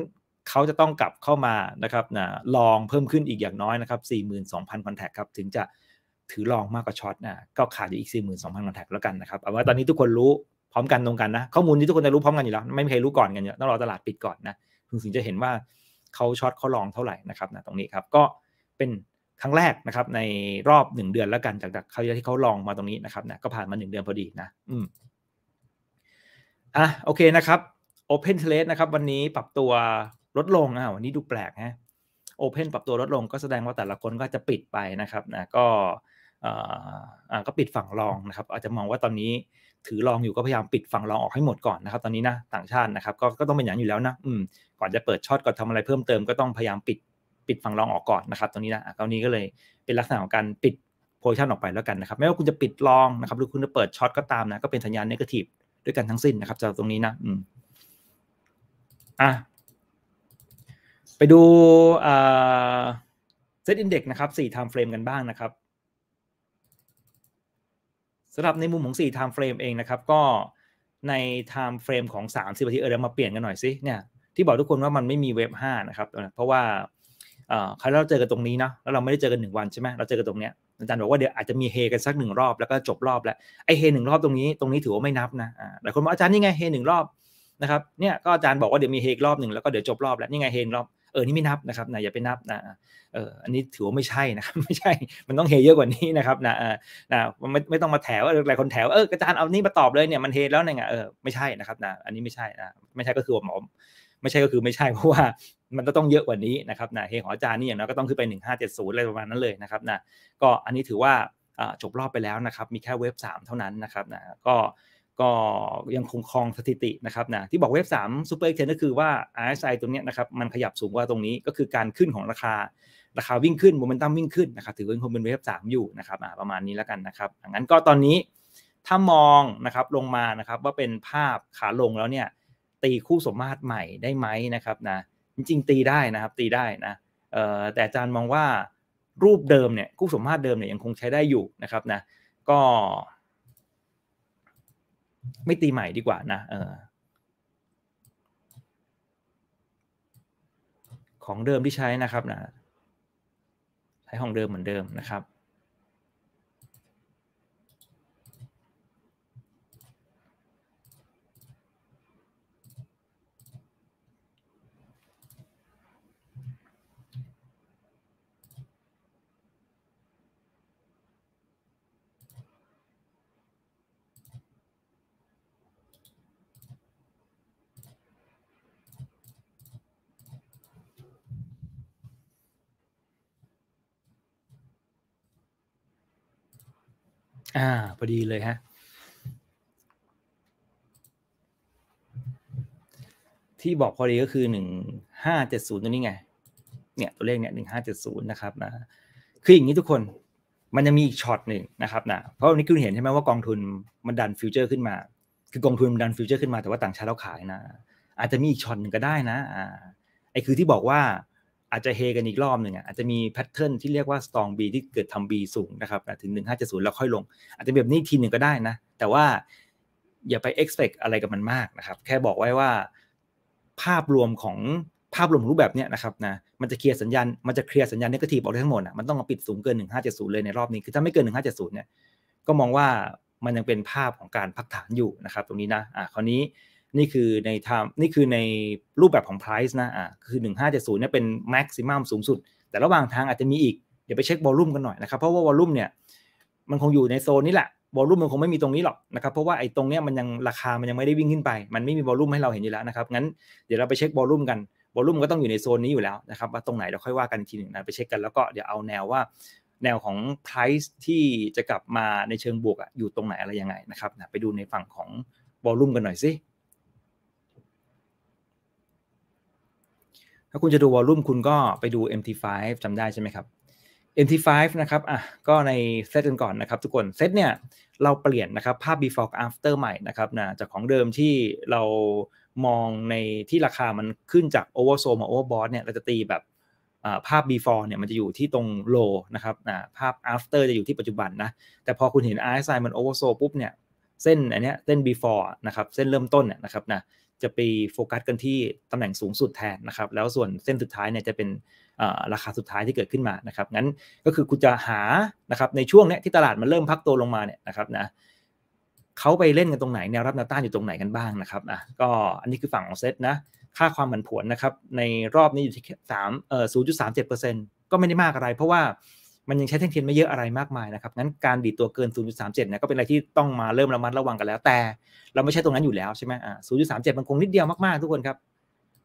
เขาจะต้องกลับเข้ามานะครับนะลองเพิ่มขึ้นอีกอย่างน้อยนะครับ 42,000 คอนแทคครับถึงจะถือลองมากกว่าช็อตนะก็ขาดอยู่อีก42,000 คอนแทคแล้วกันนะครับเอาว่าตอนนี้ทุกคนรู้พร้อมกันตรงกันนะข้อมูลที่ทุกคนจะรู้พร้อมกันอยู่แล้ว ไม่มีใครรู้ก่อนกันอยู่ต้องรอตลาดปิดก่อนนะถึงจะเห็นว่าเขาช็อตเขาลองเท่าไหร่นะครับนะตรงนี้ครับ ก็เป็นครั้งแรกนะครับ ในรอบ1เดือนแล้วกันจากจากเขาที่เขาลองมาตรงนี้นะครับ นะ ก็ผ่านมา1เดือนพอดี นะ อืมอ่ะโอเคนะครับ Open t r a d e นะครับ วันนี้ปรับตัวลดลงอ่ะวันนี้ดูแปลกฮะโอเพนปรับตัวลดลงก็แสดงว่าแต่ละคนก็จะปิดไปนะครับ นะก็ก็ปิดฝั่งรองนะครับ อาจจะมองว่าตอนนี้ ถือรองอยู่ก็พยายามปิดฝั่งรองออกให้หมดก่อนนะครับตอนนี้นะ ต่างชาตินะครับก็ก็ต้องเป็นอย่างอยู่แล้วนะอืม ก่อนจะเปิดช็อตก่อนทาอะไรเพิ่มเติมก็ต้องพยายามปิดปิดฝั่งรองออกก่อนนะครับตรงนี้นะตรวนี้ก็เลยเป็นลักษณะของการปิดโพซิชันออกไปแล้วกันนะครับ ไม่ว่าคุณจะปิดรองนะครับหรือคุณจะเปิดช็อตก็ตามนะก็เป็นสัญญาณนกาทีฟด้วยกันทั้งสิ้นนะครับจากตรงนี้นะอืมอ่ะไปดูเซตอินเด็กนะครับสี่ไทม์เฟรมกันบ้างนะครับสำหรับในมุมของสี่ไทม์เฟรมเองนะครับก็ในไทม์เฟรมของ3ามสิบนาทีเออเยวมาเปลี่ยนกันหน่อยสิเนี่ยที่บอกทุกคนว่ามันไม่มีเว็บ5นะครับ เพราะว่าครา้เราเจอกันตรงนี้เนาะแล้วเราไม่ได้เจอกันหนึ่งวันใช่ไหมเราเจอกันตรงเนี้ยอาจารย์บอกว่าเดี๋ยวอาจจะมีเฮกันสักหนึ่งรอบแล้วก็จบรอบแล้วไอเฮหนึ่งรอบตรงนี้ตรงนี้ถือว่าไม่นับนะหลายคนบอกอาจารย์นี่ไงเฮหนึ่งรอบนะครับเนี่ยก็อาจารย์บอกว่าเดี๋ยวมีเฮกรอบหนึ่งแล้วก็เดี๋ยวจบรอบแล้วนี่ไงเฮรอบเออนี่ไม่นับนะครับนะอย่าไปนับนะเอออันนี้ถือว่าไม่ใช่นะครับไม่ใช่มันต้องเฮเยอะกว่านี้นะครับนะนะไม่ไม่ต้องมาแถวอะไรคนแถวเออกระจานเอานี่มาตอบเลยเนี่ยมันเฮแล้วเนี่ยเออไม่ใช่นะครับนะอันนี้ไม่ใช่นะไม่ใช่ก็คือหมอไม่ใช่ก็คือไม่ใช่เพราะว่า มันต้องเยอะกว่านี้นะครับนะเฮของอาจารย์นี่อย่างน้อยก็ต้องขึ้นไป 1570อะไรประมาณนั้นเลยนะครับนะก็อันนี้ถือว่าจบรอบไปแล้วนะครับ มีแค่เว็บ3เท่านั้นนะครับนะก็ก็ยังคงครองสถิตินะครับนะ ที่บอกเวบสามซูเปอร์เอ็กเซนก็คือว่า RSI ตัวนี้นะครับมันขยับสูงกว่าตรงนี้ก็คือการขึ้นของราคา ราคาวิ่งขึ้นโมเมนตัมวิ่งขึ้นนะครับถือว่าคงเป็นเว็สามอยู่นะครับประมาณนี้แล้วกันนะครับ งั้นก็ตอนนี้ถ้ามองนะครับลงมานะครับ ว่าเป็นภาพขาลงแล้วเนี่ยตีคู่สมมาตรใหม่ได้ไหมนะครับนะจริงๆ ตีได้นะครับตีได้นะแต่อาจารย์มองว่ารูปเดิมเนี่ยคู่สมมาตรเดิมเนี่ยยังคงใช้ได้อยู่นะครับนะก็ไม่ตีใหม่ดีกว่านะเออ ของเดิมที่ใช้นะครับ นะใช้ของเดิมเหมือนเดิมนะครับอ่าพอดีเลยฮะที่บอกพอดีก็คือหนึ่งห้าเจ็ดศูนย์ตัวนี้ไงเนี่ยตัวเลขเนี่ยหนึ่งห้าเจ็ดศูนย์นะครับนะคืออย่างนี้ทุกคนมันจะมีอีกช็อตหนึ่งนะครับนะเพราะวันนี้คุณเห็นใช่ไหมว่ากองทุนมันดันฟิวเจอร์ขึ้นมา คือกองทุนมันดันฟิวเจอร์ขึ้นมาแต่ว่าต่างชาติเราขายนะ อาจจะมีอีกช็อตหนึ่งก็ได้นะ อ่าไอคือที่บอกว่าอาจจะเฮกันอีกรอบหนึ่งอ่ะอาจจะมีแพทเทิร์นที่เรียกว่าสตองบีที่เกิดทำบีสูงนะครับถึงหนึ่งห้าเจ็ดศูนย์แล้วค่อยลง อาจจะแบบนี้ทีหนึ่งก็ได้นะ แต่ว่า อย่าไป e x p เ c t อะไรกับมันมากนะครับ แค่บอกไว้ว่า ภาพรวมของภาพรวมรูปแบบเนี้ยนะครับนะมันจะเคลียร์สัญญาณมันจะเคลียร์สัญญาณนกาทีฟออกได้ทั้งหมดอ่ะมันต้องมาปิดสูงเกิน 1570 เลยในรอบนี้ คือถ้าไม่เกิน 1570 เนี่ยก็มองว่ามันยังเป็นภาพของการพักฐานอยู่นะครับ ตรงนี้นะอ่าคราวนี้นี่คือในทานี่คือในรูปแบบของ price นะ อ่าคือ 1570เนี่ยเป็น maximum สูงสุด แต่ระหว่างทางอาจจะมีอีก เดี๋ยวไปเช็ค volume กันหน่อยนะครับ เพราะว่า volume เนี่ย มันคงอยู่ในโซนนี้แหละ volume มันคงไม่มีตรงนี้หรอกนะครับ เพราะว่าไอ้ตรงเนี้ยมันยังราคามันยังไม่ได้วิ่งขึ้นไป มันไม่มี volume ให้เราเห็นอยู่แล้วนะครับ งั้นเดี๋ยวเราไปเช็ค volume กัน volume มก็ต้องอยู่ในโซนนี้อยู่แล้วนะครับว่าตรงไหนเราค่อยว่ากันทีหนึ่งนะไปเช็คกันแล้วก็เดี๋ยวเอาแนวว่าแนวของ price ที่จะกลับมาในเชิงบวกอยู่ตรงไหนอะไรยังไงนะครับไปดูในฝั่งของ volume กันหน่อยสิถ้าคุณจะดูวอลลุ่มคุณก็ไปดู MT5 จำได้ใช่ไหมครับ MT5 นะครับอ่ะก็ในเซตกันก่อนนะครับทุกคนเซตเนี่ยเราเปลี่ยนนะครับภาพ before after ใหม่นะครับนะจากของเดิมที่เรามองในที่ราคามันขึ้นจาก oversold มา overbought เนี่ยเราจะตีแบบภาพ before เนี่ยมันจะอยู่ที่ตรง low นะครับนะภาพ after จะอยู่ที่ปัจจุบันนะแต่พอคุณเห็น RSI มัน oversold ปุ๊บเนี่ยเส้นอันเนี้ยเส้น before นะครับเส้นเริ่มต้นเนี่ยนะครับนะจะไปโฟกัสกันที่ตำแหน่งสูงสุดแทนนะครับ แล้วส่วนเส้นสุดท้ายเนี่ยจะเป็นราคาสุดท้ายที่เกิดขึ้นมานะครับงั้นก็คือคุณจะหานะครับในช่วงเนี้ยที่ตลาดมันเริ่มพักตัวลงมาเนี่ยนะครับนะเขาไปเล่นกันตรงไหน แนวรับแนวต้านอยู่ตรงไหนกันบ้างนะครับอ่ะก็อันนี้คือฝั่งของเซตนะค่าความผันผวนนะครับในรอบนี้อยู่ที่สามเอ่อศูนย์จุดสามเจ็ดเปอร์เซ็นต์ก็ไม่ได้มากอะไร เพราะว่ามันยังใช้แท่งเทียนไม่เยอะอะไรมากมายนะครับ งั้นการดีดตัวเกิน 0.37เนี่ยก็เป็นอะไรที่ต้องมาเริ่มระมัดระวังกันแล้วแต่เราไม่ใช่ตรงนั้นอยู่แล้วใช่ไหมอ่า0.37 มันคงนิดเดียวมากๆทุกคนครับ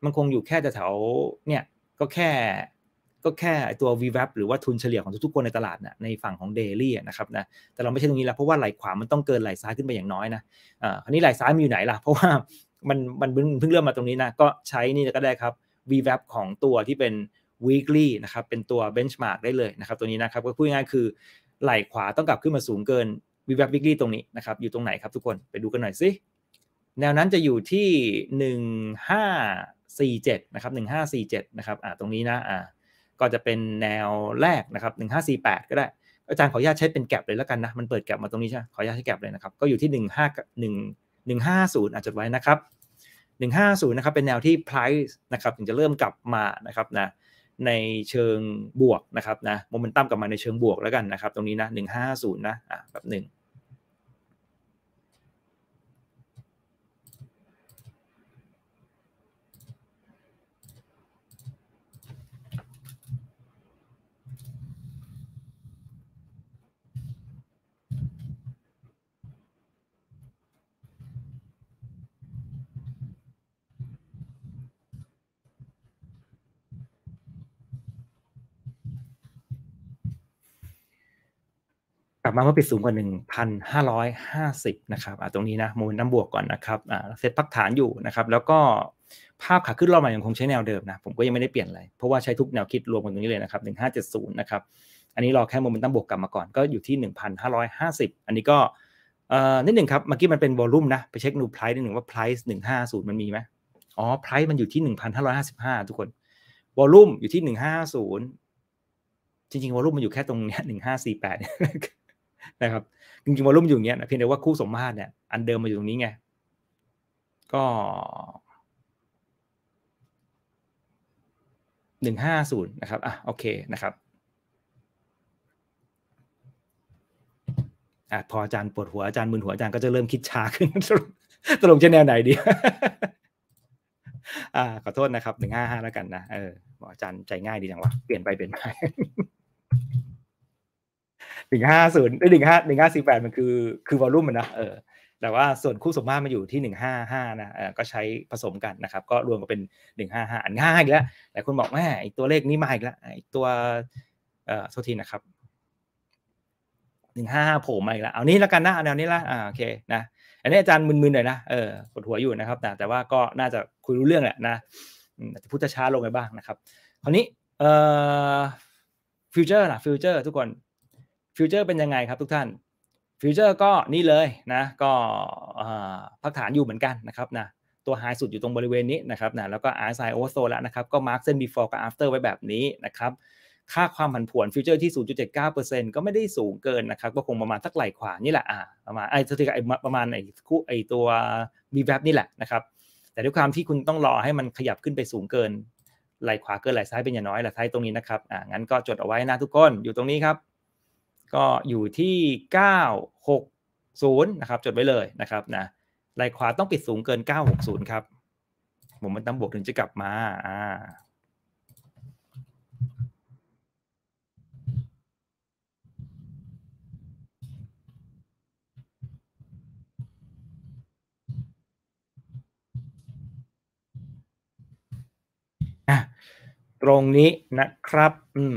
มันคงอยู่แค่แถวเนี่ยก็แค่ก็แค่ตัว v w a p หรือว่าทุนเฉลี่ยของทุกๆคนในตลาดนะในฝั่งของ daily นะครับนะแต่เราไม่ใช่ตรงนี้แล้วเพราะว่าไหลขวา มันต้องเกินไหลซ้ายขึ้นไปอย่างน้อยนะอ่าคราวนี้ไหลซ้ายมีอยู่ไหนล่ะ เพราะว่ามันมันเพิ่งเริ่มมาตรงนี้นะก็ใช้นี่ก็ได้ครับ v w a p ของตัวที่เป็น weekly นะครับเป็นตัว benchmark ได้เลยนะครับตัวนี้นะครับก็พูดง่ายคือไหล่ขวาต้องกลับขึ้นมาสูงเกินวิวับวิตตรงนี้นะครับอยู่ตรงไหนครับทุกคนไปดูกันหน่อยสิแนวนั้นจะอยู่ที่ 1547นะครับ1547 นะครับอ่าตรงนี้นะอ่า ก็จะเป็นแนวแรกนะครับ 1548 ก็ได้ อาจารย์ขออนุญาตใช้เป็นแก็บเลยแล้วกันนะ มันเปิดแก็บมาตรงนี้ใช่ขออนุญาตใช้แก็บเลยนะครับ ก็อยู่ที่ 15 1 150 อาจจะไว้นะครับ 150นะครับเป็นแนวที่ price นะครับถึงจะเริ่มกลับมานะครับนะในเชิงบวกนะครับนะโมเมนตัมกลับมาในเชิงบวกแล้วกันนะครับตรงนี้นะหหนึ่ง้าศูนะอ่ะแบบหนึ่งับมาเมื่อปิดสูงกว่า 1,550 นะครับ ตรงนี้นะมูลน้ำบวกก่อนนะครับเซตพักฐานอยู่นะครับ แล้วก็ภาพขาขึ้นรอบใหม่ยังคงใช้แนวเดิมนะ ผมก็ยังไม่ได้เปลี่ยนอะไร เพราะว่าใช้ทุกแนวคิดรวมกันตรงนี้เลยนะครับ 1570 นะครับ อันนี้รอแค่โมเมนตัมบวกกลับมาก่อนก็อยู่ที่ 1,550 อันนี้ก็อนิดหนึ่งครับ เมื่อกี้มันเป็นวอลลุ่มนะ ไปเช็คดูไพรซ์นิดหนึ่งว่าไพรซ์150 มันมีไหมอ๋อไพรซ์มันอยู่ที่ 1,555 ทุกคนวอลลุ่มอยู่ที่150จริงๆวอลลุ่มมันอยู่แค่ตรงเนี้ย1548นะครับ จริงๆวอลุ่มอยู่อย่างเงี้ยนะ เพียงแต่ว่าคู่สมมาตรเนี่ย อันเดิมมาอยู่ตรงนี้ไง ก็ หนึ่งห้าศูนย์นะครับ อ่ะ โอเคนะครับ อ่ะ พออาจารย์ปวดหัวอาจารย์มึนหัวอาจารย์ ก็จะเริ่มคิดช้าขึ้นตลงจะแนวไหนดี อ่าขอโทษนะครับ หนึ่งห้าห้าแล้วกันนะเอออาจารย์ใจง่ายดีจังวะ เปลี่ยนไปเปลี่ยนมาหนึ่งห้าศูนย์หนึ่งห้าหนึ่งห้าสี่แปดมันคือ คือวอลลุ่มมันนะ เออ แต่ว่าส่วนคู่สมมาตรมาอยู่ที่หนึ่งห้าห้านะ เออก็ใช้ผสมกันนะครับ ก็รวมกันเป็นหนึ่งห้าห้าอันง่ายแล้วหลายคนบอกแม่อีกตัวเลขนี้มาอีกแล้วอีกตัว เอ่อโทษทีนะครับหนึ่งห้าโผล่มาอีกแล้วเอานี้แล้วกันนะแนวนี้ละ อ่า โอเค นะ อันนี้อาจารย์มึนๆหน่อยนะ เออปวดหัวอยู่นะครับ แต่แต่ว่าก็น่าจะคุยรู้เรื่องแหละนะจจะพูดช้าลงไปบ้างนะครับ คราวนี้ เอ่อ ฟิวเจอร์นะฟิวเจอร์ทุกคนฟิวเจอร์เป็นยังไงครับทุกท่าน ฟิวเจอร์ก็นี่เลยนะ ก็พักฐานอยู่เหมือนกันนะครับนะ ตัวไฮสุดอยู่ตรงบริเวณนี้นะครับนะ แล้วก็อาร์ไซโอโซแล้วนะครับ ก็มาร์กเส้น before กับ after ไว้แบบนี้นะครับ ค่าความผันผวนฟิวเจอร์ที่ 0.79%ก็ไม่ได้สูงเกินนะครับ ก็คงประมาณสักไหลขวานี่แหละอ่าประมาณไอ้ทีไอ้ประมาณไอ้คู่ไอ้ตัวีแวบนี่แหละนะครับ แต่ด้วยความที่คุณต้องรอให้มันขยับขึ้นไปสูงเกินไหลขวาเกินไหลซ้ายเป็นอย่างน้อยไหลซ้ายตรงนี้นะครับ อ่างั้นก็จดเอาไว้นะทุกคนอยู่ตรงนี้ครับก็อยู่ที่ 960 นะครับ จดไว้เลยนะครับนะไหลขวาต้องปิดสูงเกิน 960 ครับ ผมมันตังบวกถึงจะกลับมา อ่าตรงนี้นะครับ อืม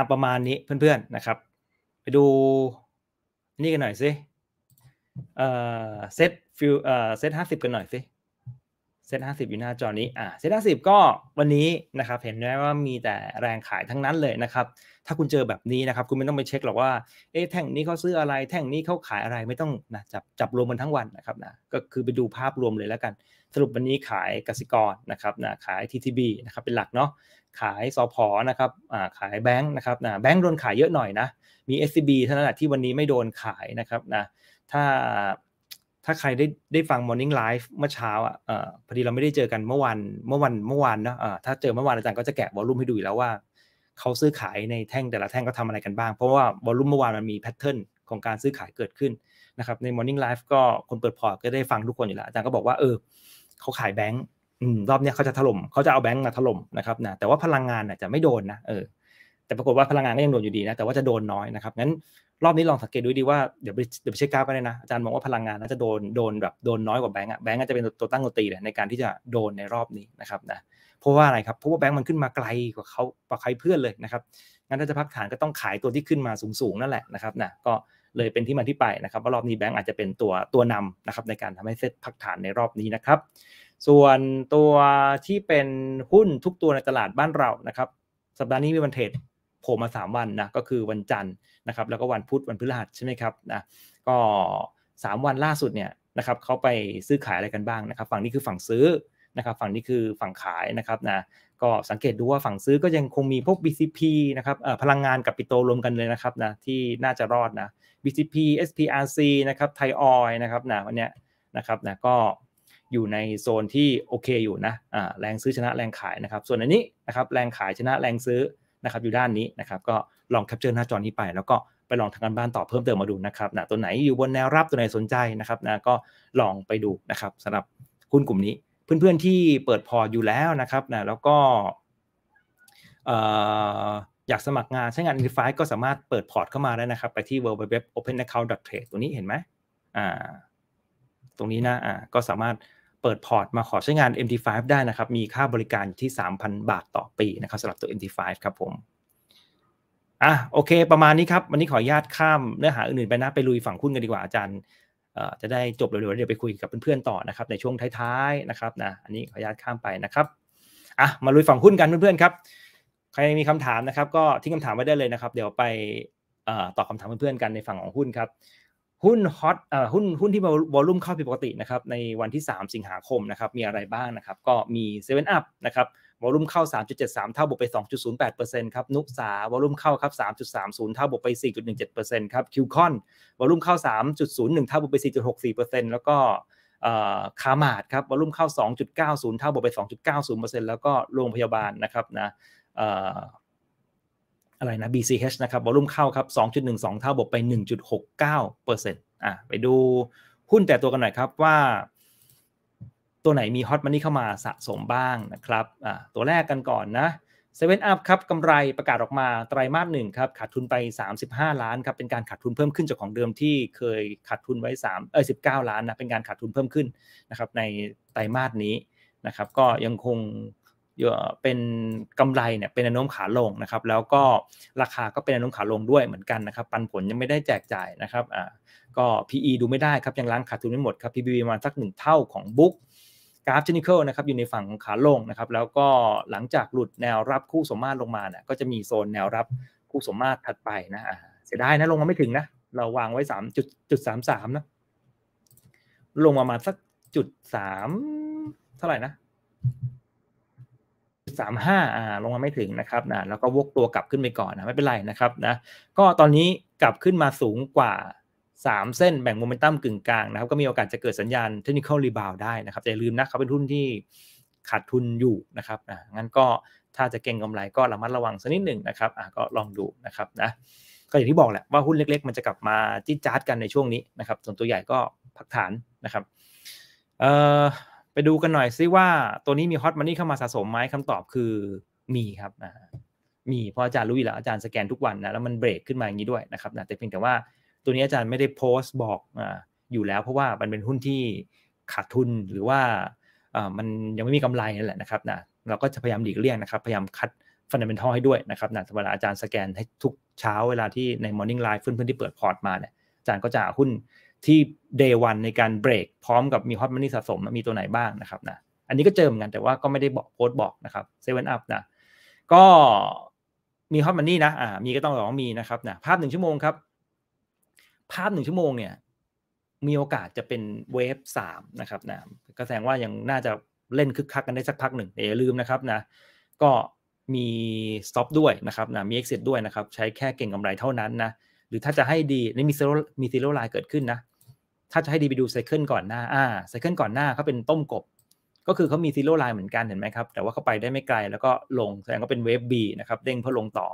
อะประมาณนี้เพื่อนๆนะครับ ไปดูนี่กันหน่อยสิเอ่อเซตฟิวเอ่อเซตห้าสิบกันหน่อยสิเซ็ตห้าสิบอยู่หน้าจอนี้อ่าเซ็ตห้าสิบก็วันนี้นะครับเห็นได้ว่ามีแต่แรงขายทั้งนั้นเลยนะครับ ถ้าคุณเจอแบบนี้นะครับ คุณไม่ต้องไปเช็ค หรอกว่าเอ๊ะแท่งนี้เขาซื้ออะไร แท่งนี้เขาขายอะไรไม่ต้องนะจับจับรวมมันทั้งวันนะครับนะก็คือไปดูภาพรวมเลยแล้วกันสรุปวันนี้ขายกสิกรนะครับนะขาย TTB นะครับเป็นหลักเนาะขายสอพอนะครับ ขายแบงค์นะครับนะแบงค์โดนขายเยอะหน่อยนะ มี s อ b เท่านั้นแหละที่วันนี้ไม่โดนขายนะครับนะ ถ้าถ้าใครได้ได้ฟัง Morning Live เมื่อเช้าอ่ะพอดีเราไม่ได้เจอกันเมื่อวันเมื่อวันเมื่อวันนะถ้าเจอเมื่อวานอาจารย์ก็จะแกะวอลลุ่มให้ดูแล้วว่า เขาซื้อขายในแท่งแต่ละแท่งก็ทำอะไรกันบ้าง เพราะว่าวอลลุ่มเมื่อวานมันมีแพทเทิร์นของการซื้อขายเกิดขึ้นนะครับ ใน Morning Live ก็คนเปิดพอร์ตก็ได้ฟังทุกคนอยู่แล้ว อาจารย์ก็บอกว่า เออ เขาขายแบงค์รอบเนี้ยเขาจะถล่มเขาจะเอาแบงก์มาถล่มนะครับนะแต่ว่าพลังงานน่จะไม่โดนนะเออแต่ปรากฏว่าพลังงานก็ยังโดนอยู่ดีนะ แต่ว่าจะโดนน้อยนะครับงั้นรอบนี้ลองสังเกตดูดีว่าเดี๋ยวเดี๋ยวไปเช็คกราฟกันเลยนะอาจารย์มองว่าพลังงานน่าจะโดนโดนแบบโดนน้อยกว่าแบงก์อะแบงก์ก็จะเป็นตัวตั้งตัวตีเลยในการที่จะโดนในรอบนี้นะครับนะเพราะว่าอะไรครับเพราะว่าแบงก์มันขึ้นมาไกลกว่าเขากว่าใครเพื่อนเลยนะครับงั้นถ้าจะพักฐานก็ต้องขายตัวที่ขึ้นมาสูงๆนั่นแหละนะครับนะก็เลยเป็นที่มาที่ไปนะครับว่ารอบนี้แบงก์อาจจะเป็นตัวตัวนำนะครับในการทำให้เซตพักฐานในรอบนี้นะครับส่วนตัวที่เป็นหุ้นทุกตัวในตลาดบ้านเรานะครับสัปดาห์นี้มีวันเทรดโผล่มา 3 วันนะก็คือวันจันทร์นะครับ แล้วก็วันพุธวันพฤหัสใช่ไหมครับนะก็ 3 วันล่าสุดเนี่ยนะครับเขาไปซื้อขายอะไรกันบ้างนะครับ ฝั่งนี้คือฝั่งซื้อนะครับ ฝั่งนี้คือฝั่งขายนะครับนะก็สังเกตดูว่าฝั่งซื้อก็ยังคงมีพวก BCP นะครับพลังงานกับปิโตรรวมกันเลยนะครับนะที่น่าจะรอดนะ BCP SPRC นะครับไทยออยนะครับนะวันเนี้ยนะครับนะก็อยู่ในโซนที่โอเคอยู่นะอ่าแรงซื้อชนะแรงขายนะครับ ส่วนอันนี้นะครับ แรงขายชนะแรงซื้อนะครับอยู่ด้านนี้นะครับ ก็ลองแคปเจอร์หน้าจอนี้ไป แล้วก็ไปลองทางการบ้านต่อเพิ่มเติมมาดูนะครับนะตัวไหนอยู่บนแนวรับตัวไหนสนใจนะครับนะก็ลองไปดูนะครับสำหรับหุ้นกลุ่มนี้เพื่อนๆที่เปิดพอร์ตอยู่แล้วนะครับนะแล้วก็อยากสมัครงานใช้งานอินฟก็สามารถเปิดพอร์ตเข้ามาได้นะครับ ไปที่ www.openaccount.trade ตัวนี้เห็นไหมอ่าตรงนี้นะอ่าก็สามารถเปิดพอร์ตมาขอใช้งาน MT5 ได้นะครับ มีค่าบริการ่ที่ 3,000 บาทต่อปีนะครับสำหรับตัว MT5 ครับผม อ่ะ โอเค ประมาณนี้ครับวันนี้ขออนุญาตข้ามเนื้อหาอื่นๆไปนะ ไปลุยฝั่งหุ้นกันดีกว่าอาจารย์ จะได้จบเร็วๆ เดี๋ยวไปคุยกับเพื่อนๆต่อนะครับในช่วงท้ายๆนะครับนะ อันนี้ขออนุญาตข้ามไปนะครับ อ่ะ มาลุยฝั่งหุ้นกันเพื่อนๆครับ ใครมีคำถามนะครับ ก็ทิ้งคำถามไว้ได้เลยนะครับ เดี๋ยวไปอตอบคาถามเพื่อนๆกันในฝั่งของหุ้นครับหุ้นฮอตเอ่อหุ้นหุ้นที่วอลุ่มเข้าผิดปกตินะครับ ในวันที่ 3 สิงหาคมนะครับ มีอะไรบ้างนะครับ ก็มี7ซเว่ Up นะครับ วอลุ่มเข้า 3.73เท่าบวกไป 2.08%ครับนุกษา วอลุ่มเข้าครับ3.30เท่าบวกไป 4.17%ครับคิวคอนวอลุ่มเข้า 3.01เท่าบวกไป 4.64%แล้วก็คามาดครับ วอลุ่มเข้า 2.90 เท่าบวกไป 2.90%แล้วก็โรงพยาบาลนะครับนะอะไรนะ BCH นะครับวอลุ่มเข้าครับ 2.12 เท่าบวกไป 1.69%อ่ะไปดูหุ้นแต่ตัวกันหน่อยครับว่าตัวไหนมีฮอตมันนี่เข้ามาสะสมบ้างนะครับ อ่ะตัวแรกกันก่อนนะเซเว่นอัพครับกำไรประกาศออกมาไตรามาสหนึ่งครับ ขาดทุนไป 35 ล้านครับ เป็นการขาดทุนเพิ่มขึ้นจากของเดิมที่เคยขาดทุนไว้ 3 เอ้ย 19 ล้านนะ เป็นการขาดทุนเพิ่มขึ้นนะครับในไตรามาสนี้นะครับ ก็ยังคงเป็นกำไรเนี่ยเป็นอนุมขาลงนะครับ แล้วก็ราคาก็เป็นอนุมขาลงด้วยเหมือนกันนะครับ ปันผลยังไม่ได้แจกจ่ายนะครับ อ่าก็ PE ดูไม่ได้ครับยังล้างขาดทุนไม่หมดครับ PB b มาสักหนึ่งเท่าของบุ๊กกราฟเทคนิคนะครับ อยู่ในฝั่งของขาลงนะครับ แล้วก็หลังจากหลุดแนวรับคู่สมมาตรลงมาเนี่ยก็จะมีโซนแนวรับคู่สมมาตรถัดไปนะเสียดายนะลงมาไม่ถึงนะเราวางไว้สามจุดจุดสามสามนะลงมามาสักจุดสามเท่าไหร่นะ35อ่าลงมาไม่ถึงนะครับนะแล้วก็วกตัวกลับขึ้นไปก่อนนะไม่เป็นไรนะครับนะก็ตอนนี้กลับขึ้นมาสูงกว่า 3 เส้นแบ่งโมเมนตัมกึ่งกลางนะครับก็มีโอกาสจะเกิดสัญญาณเทคนิคอลรีบาวได้นะครับแต่ลืมนะเขาเป็นหุ้นที่ขาดทุนอยู่นะครับนะงั้นก็ถ้าจะเก่งกำไรก็ระมัดระวังสักนิดหนึ่งนะครับอ่ะก็ลองดูนะครับนะก็อย่างที่บอกแหละว่าหุ้นเล็ก ๆ มันจะกลับมาจี้จ้าดกันในช่วงนี้นะครับส่วนตัวใหญ่ก็พักฐานนะครับเอ่อไปดูกันหน่อยซิว่าตัวนี้มีฮอตมันนี่เข้ามาสะสมไหมคำตอบคือมีครับนะมีเพราะอาจารย์รู้อยู่แล้วอาจารย์สแกนทุกวันนะแล้วมันเบรกขึ้นมาอย่างนี้ด้วยนะครับนะแต่เพียงแต่ว่าตัวนี้อาจารย์ไม่ได้โพสต์บอกอยู่แล้วเพราะว่ามันเป็นหุ้นที่ขาดทุนหรือว่ามันยังไม่มีกำไรนั่นแหละนะครับนะเราก็จะพยายามหลีกเลี่ยงนะครับพยายามคัดฟันเดเมนทัลให้ด้วยนะครับนะเวลาอาจารย์สแกนให้ทุกเช้า เวลาที่ในมอร์นิ่งไลฟ์เพื่อนๆที่เปิดพอร์ตมาเนี่ยอาจารย์ก็จะหุ้นที่ day วันในการเบรกพร้อมกับ มีฮอตมันนี่สะสม มีตัวไหนบ้างนะครับนะอันนี้ก็เจอเหมือนกันแต่ว่าก็ไม่ได้บอกโพสบอกนะครับเซเว่นอัพนะก็มีฮอตมันนี่นะอ่ามีก็ต้องร้องมีนะครับนะภาพหนึ่งชั่วโมงครับ ภาพหนึ่งชั่วโมงเนี่ยมีโอกาสจะเป็นเวฟสามนะครับนะก็แสดงว่ายังน่าจะเล่นคึกคักกันได้สักพักหนึ่งอย่าลืมนะครับนะก็มีสต็อปด้วยนะครับนะมีเอ e x เซด้วยนะครับใช้แค่เก่งกำไรเท่านั้นนะหรือถ้าจะให้ดีนี่มีเซโรมีซีโรไลน์เกิดขึ้นนะถ้าจะให้ดีไปดูไซเคิลก่อนหน้าอ่าไซเคิลก่อนหน้าเขาเป็นต้มกบ ก็คือเขามีซีโร่ไลน์เหมือนกันเห็นไหมครับ แต่ว่าเขาไปได้ไม่ไกลแล้วก็ลง แสดงว่าเป็นเวฟบีนะครับ เด้งเพื่อลงต่อ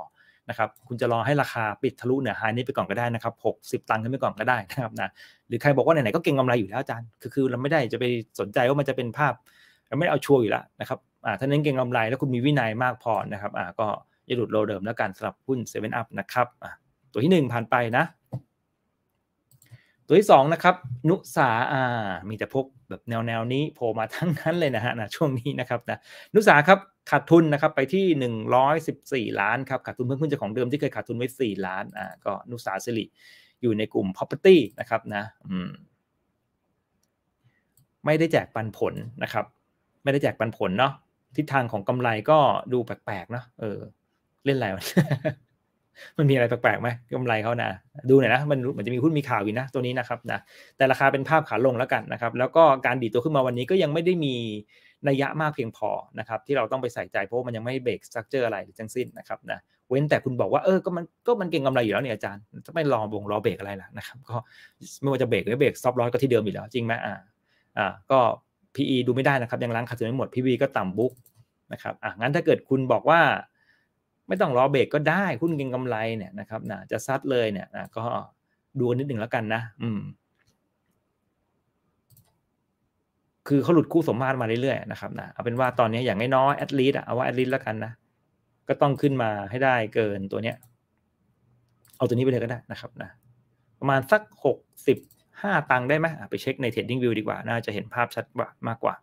นะครับ คุณจะรอให้ราคาปิดทะลุเหนือไฮนี้ไปก่อนก็ได้นะครับหกสิบตังค์ขึ้นไปก่อนก็ได้นะครับนะ หรือใครบอกว่าไหนๆก็เก่งกำไรอยู่แล้วอาจารย์คือคือ เราไม่ได้จะไปสนใจว่ามันจะเป็นภาพ เราไม่เอาชัวร์อยู่แล้วนะครับ อ่า ถ้าเน้นเก่งกำไรแล้วคุณมีวินัยมากพอนะครับ อ่า ก็อย่าหลุดโลเดิมแล้วกันสำหรับหุ้นเซเว่นอัพนะครับอ่าตัวที่งผ่านไปนะตัวที่สองนะครับนุสาอ่ามีแต่พวกแบบแนวแนวนี้โผล่มาทั้งนั้นเลยนะฮะนะช่วงนี้นะครับนะนุสาครับขาดทุนนะครับ ไปที่ 114 ล้านครับขาดทุนเพิ่มขึ้นจากของเดิมที่เคยขาดทุนไว้ 4 ล้านอ่าก็นุสาสิริอยู่ในกลุ่ม property นะครับนะอืมไม่ได้แจกปันผลนะครับ ไม่ได้แจกปันผลเนาะทิศทางของกำไรก็ดูแปลกๆเนาะเออ เล่นอะไรวะมันมีอะไรแปลกๆไหมกำไรเขานะ ดูหน่อยนะมันเหมือนจะมีหุ้นมีข่าวอยู่นะตัวนี้นะครับนะแต่ราคาเป็นภาพขาลงแล้วกันนะครับแล้วก็การดีตัวขึ้นมาวันนี้ก็ยังไม่ได้มีนัยยะมากเพียงพอนะครับที่เราต้องไปใส่ใจเพราะมันยังไม่เบรกสตรัคเจอร์อะไรทั้งสิ้นนะครับนะเว้นแต่คุณบอกว่าเออก็มันก็มันเก่งกำไรอยู่แล้วเนี่ยอาจารย์จะไม่รอวงรอเบรกอะไรล่ะนะครับก็ไม่ว่าจะเบรกหรือเบรกซอบร้อยก็ที่เดิมอีกแล้วจริงไหมอ่าอ่าก็ PE ดูไม่ได้นะครับ ยังล้างขาดทุนไม่หมด PB ก็ต่ำบุ๊กนะครับอ่างั้นถ้าเกิดคุณบอกว่าไม่ต้องรอเบรกก็ได้หุ้นเก็งกำไร เนี่ยนะครับนะจะซัดเลยเนี่ยนะก็ดูนิดหนึ่งแล้วกันนะอืม คือเขาหลุดคู่สมมาตรมาเรื่อยๆนะครับนะเอาเป็นว่าตอนนี้อย่างน้อยๆแอดลิสเอาว่าแอดลิสแล้วกันนะก็ต้องขึ้นมาให้ได้เกินตัวเนี้ย เอาตัวนี้ไปเลยก็ได้นะครับนะประมาณสักหกสิบห้าตังค์ได้ไหมไปเช็คในเทรดดิ้งวิวดีกว่า น่าจะเห็นภาพชัดกว่ามากกว่า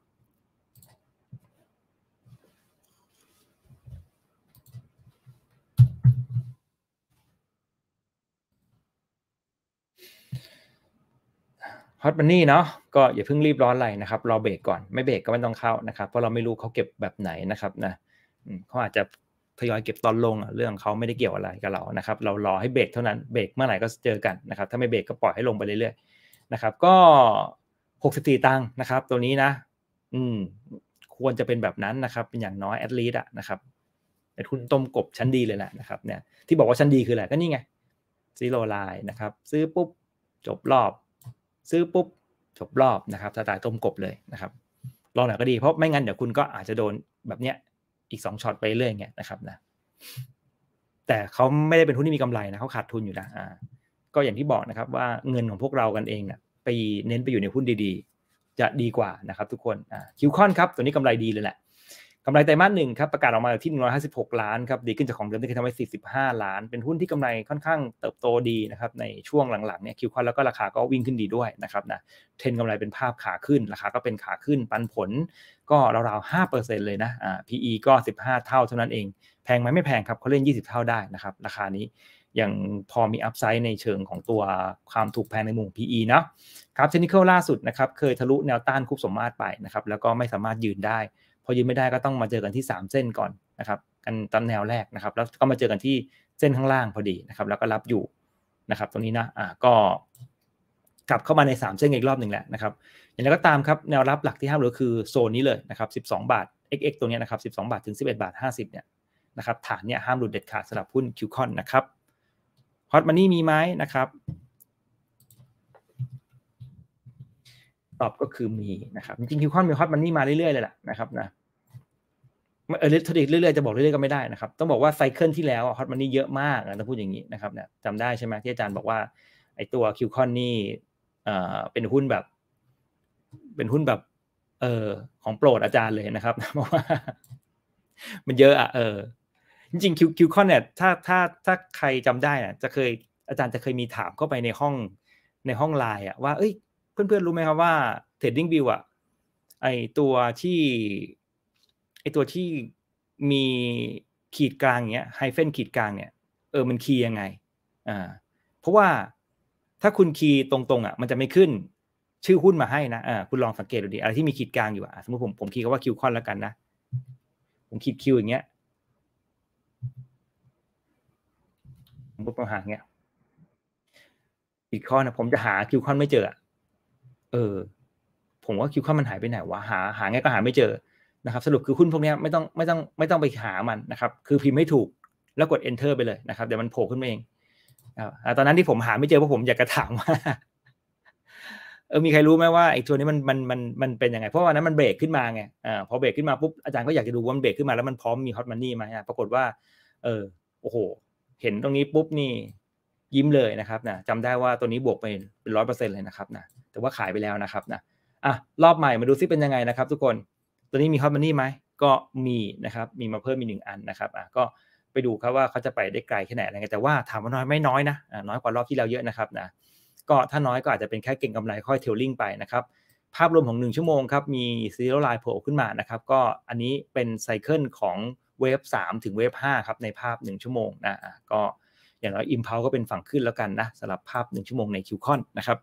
ฮอตมันนี่เนาะก็อย่าเพิ่งรีบร้อนอะไรนะครับรอเบรกก่อนไม่เบรกก็ไม่ต้องเข้านะครับ เพราะเราไม่รู้เขาเก็บแบบไหนนะครับ นะเขาอาจจะทยอยเก็บตอนลงเรื่องเขาไม่ได้เกี่ยวอะไร กับเรานะครับเรารอให้เบรกเท่านั้นเบรกเมื่อไหร่ก็เจอกันนะครับถ้าไม่เบรกก็ปล่อยให้ลงไปเรื่อยๆนะครับ ก็ 64 ตังค์นะครับตัวนี้นะอืมควรจะเป็นแบบนั้นนะครับเป็นอย่างน้อยแอดลีดอะนะครับแต่นุนต้มกบชั้นดีเลยแหละนะครับเนี่ยที่บอกว่าชั้นดีคืออะไรก็นี่ไงซีโรไลน์นะครับซื้อปุ๊บจบรอบซื้อปุ๊บจบรอบนะครับสไตล์ต้มกบเลยนะครับรอหน่อยก็ดีเพราะไม่งั้นเดี๋ยวคุณก็อาจจะโดนแบบเนี้ยอีกสองช็อตไปเรื่อยเงี้ยนะครับนะแต่เขาไม่ได้เป็นหุ้นที่มีกำไรนะเขาขาดทุนอยู่นะอ่าก็อย่างที่บอกนะครับว่าเงินของพวกเรากันเองเนะี่ยไปเน้นไปอยู่ในหุ้นดีๆ จะดีกว่านะครับ ทุกคนอ่าคิวคอนครับตัวนี้กำไรดีเลยแหละกำไรไตรมาสหนึ่งครับ ประกาศออกมาที่ 156 ล้านครับ ดีขึ้นจากของเดิมที่เคยทำไว้45ล้าน เป็นหุ้นที่กำไรค่อนข้างเติบโตดีนะครับในช่วงหลังๆเนี่ยคิวควันแล้วก็ราคาก็วิ่งขึ้นดีด้วยนะครับนะเทรนกำไรเป็นภาพขาขึ้นราคาก็เป็นขาขึ้นปันผลก็ราวๆ5%เลยนะอ่า PE ก็ 15 เท่าเท่านั้นเอง แพงไหมไม่แพงครับเขาเล่น 20 เท่าได้นะครับราคานี้ยังพอมีอัพไซด์ในเชิงของตัวความถูกแพงในมุม PE นะครับเทคนิคล่าสุดนะครับเคยทะลุแนวต้านคุบสมมาตรไปนะครับแล้วก็ไม่สามารถยืนไพอยืนไม่ได้ก็ต้องมาเจอกันที่ 3 เส้นก่อนนะครับ กันตามแนวแรกนะครับ แล้วก็มาเจอกันที่เส้นข้างล่างพอดีนะครับแล้วก็รับอยู่นะครับ ตรงนี้นะอ่าก็ กลับเข้ามาใน 3 เส้นอีกรอบหนึ่งแหละนะครับอย่างไรก็ตามครับแนวรับหลักที่ห้ามเลยคือโซนนี้เลยนะครับ12 บาท xx ตัวนี้นะครับ12 บาทถึง 11บาท50เนี่ยนะครับฐานเนี่ยห้ามหลุดเด็ดขาดสำหรับหุ้นคิวคอนนะครับฮอตมันนี่มีไหมนะครับตอบก็คือมีนะครับ จริงๆคิวคอนมีฮอตมันนี่มาเรื่อยๆเลยแหละนะครับนะเออทดิเรื่อยๆจะบอกเรื่อยๆก็ไม่ได้นะครับต้องบอกว่าไซเคิลที่แล้วฮอตมันนี่เยอะมากนะต้องพูดอย่างนี้นะครับเนี่ยจำได้ใช่ไหมที่อาจารย์บอกว่า ไอ้ตัวคิวคอนนี่เอ่อเป็นหุ้นแบบ เป็นหุ้นแบบ เออของโปรดอาจารย์เลยนะครับเพราะว่า มันเยอะอ่ะเออ จริง ๆคิวคิวคอนเนี่ยถ้าถ้าถ้าใครจำได้น่ะ จะเคยอาจารย์จะเคยมีถามเข้าไปในห้องในห้องไลน์อ่ะว่าเอ้ยเพื่อนๆ รู้ไหมครับว่าเทรดดิ้งวิวอะไอตัวที่ ไอตัวที่มีขีดกลางเนี้ยไฮเฟนขีดกลางเนี่ย เออมันคีย์ยังไง อ่าเพราะว่าถ้าคุณคีย์ตรงๆ อ่ะ มันจะไม่ขึ้น ชื่อหุ้นมาให้นะอ่าคุณลองสังเกตดูดิอะไรที่มี ขีดกลางอยู่อ่ะ สมมติ ผมผมคีย์คำว่าคิวคอนแล้วกันนะ ผมคีดคิวอย่างเงี้ยผมก็หาเงี้ยขีดคอนนะผมจะหาคิวคอนไม่เจออ่ะเออ ผมว่าคิวคอมมันหายไปไหนวะหาหาไงก็หาไม่เจอ นะครับ สรุปคือหุ้นพวกนี้ไม่ต้องไม่ต้องไม่ต้องไปหามันนะครับคือพิมพ์ไม่ถูก แล้วกด enter ไปเลยนะครับเดี๋ยวมันโผล่ขึ้นมาเองบตอนนั้นที่ผมหาไม่เจอเพราะผมอยากจะถามว่าเออมีใครรู้ไหมว่าไอ้ตัวนี้มันมันมันมันเป็นยังไง เพราะวันนั้นมันเบรกขึ้นมาไง อ่าพอเบรกขึ้นมาปุ๊บอาจารย์ก็อยากจะดูว่ามันเบรกขึ้นมาแล้วมันพร้อมมีฮอตมันนี่ไหมปรากฏว่า เออ โอ้โห เห็นตรงนี้ปุ๊บนี่ยิ้มเลยนะครับนะจำได้ว่าตัวนี้บวกไปเป็นร้อยเปอร์เซ็นต์เลยนะครับนะแต่ว่าขายไปแล้วนะครับนะอ่ะรอบใหม่มาดูซิเป็นยังไงนะครับ ทุกคนตัวนี้มีคอมมันี่ไหมก็มีนะครับมีมาเพิ่มมีหนึ่งอันนะครับอ่ะก็ไปดูครับว่าเขาจะไปได้ไกลแค่ไหนอะไรเงี้ยแต่ว่าถามว่าน้อยไม่น้อยนะน้อยกว่ารอบที่แล้วเยอะนะครับนะก็ถ้าน้อยก็อาจจะเป็นแค่เก่งกำไรค่อยเทลลิงไปนะครับ ภาพรวมของ 1 ชั่วโมงครับ มีซีโร่ไลน์โผล่ขึ้นมานะครับ ก็อันนี้เป็นไซเคิลของเวฟ3ถึงเวฟ5ครับในภาพ1ชั่วโมงนะก็อย่างน้อยอิมเพลก็เป็นฝั่งขึ้นแล้วกันนะสำหรับภาพ1ชั่วโมงในคิวคอนนะครับ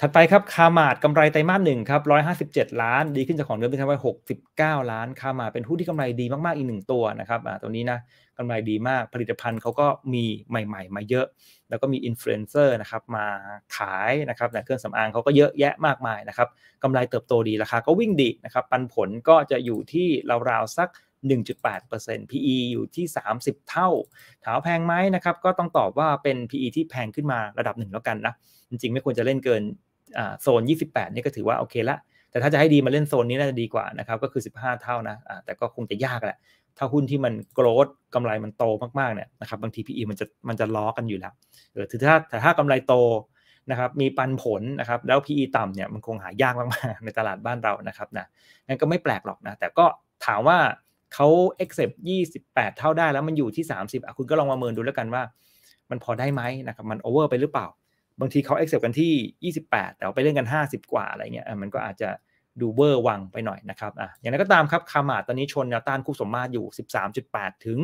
ถัดไปครับคามาดกำไรไตรมาสหนึ่งครับร้อยห้าสิบเจ็ดล้าน ดีขึ้นจากของเดิมนพฤทภไคมหกสิบเก้าล้านคามาดเป็นหุ้นที่กำไรดีมากๆอีกหนึ่งตัวนะครับอ่าตัวนี้นะกำไรดีมากผลิตภัณฑ์เขาก็มีใหม่ ๆ มาเยอะ แล้วก็มีอินฟลูเอนเซอร์นะครับมาขายนะครับแต่เครื่องสำอางเขาก็เยอะแยะมากมาย นะครับกำไรเติบโตดีราคาก็วิ่งดีนะครับปันผลก็จะอยู่ที่ราวๆสัก 1.8% PE อยู่ที่ 30 เท่า ถามแพงไหมนะครับก็ต้องตอบว่าเป็น PE ที่แพงขึ้นมาระดับหนึ่งแล้วกันนะจริง ๆ ไม่ควรจะเล่นเกินโซน 28 นี่ก็ถือว่าโอเคละแต่ถ้าจะให้ดีมาเล่นโซนนี้น่าจะดีกว่านะครับ ก็คือ 15 เท่านะ แต่ก็คงจะยากแหละ ถ้าหุ้นที่มันโกรดกำไรมันโตมาก ๆ เนี่ยนะครับ บางที PE มันจะมันจะล้อกันอยู่แล้ว ถือถ้าแต่ถ้ากำไรโตนะครับ มีปันผลนะครับ แล้ว PE ต่ำเนี่ย มันคงหายากมากๆ ในตลาดบ้านเรา นะครับนะงั้นก็ไม่แปลกหรอกนะ แต่ก็ถามว่าเขา accept 28 เท่าได้แล้วมันอยู่ที่ 30อ่ะคุณก็ลองมาเมินดูแล้วกันว่ามันพอได้ไหมนะครับ มันโอเวอร์ไปหรือเปล่าบางทีเขาเอ็กเซ t กันที่ 28 แต่ไปเล่นกัน 50 กว่าอะไรเงี้ย มันก็อาจจะดูเวอร์วังไปหน่อยนะครับอ่ะอย่างนั้นก็ตามครับ คามาตอนนี้ชนแนวต้านคู่สมมาตรอยู่ 13.8 ถึง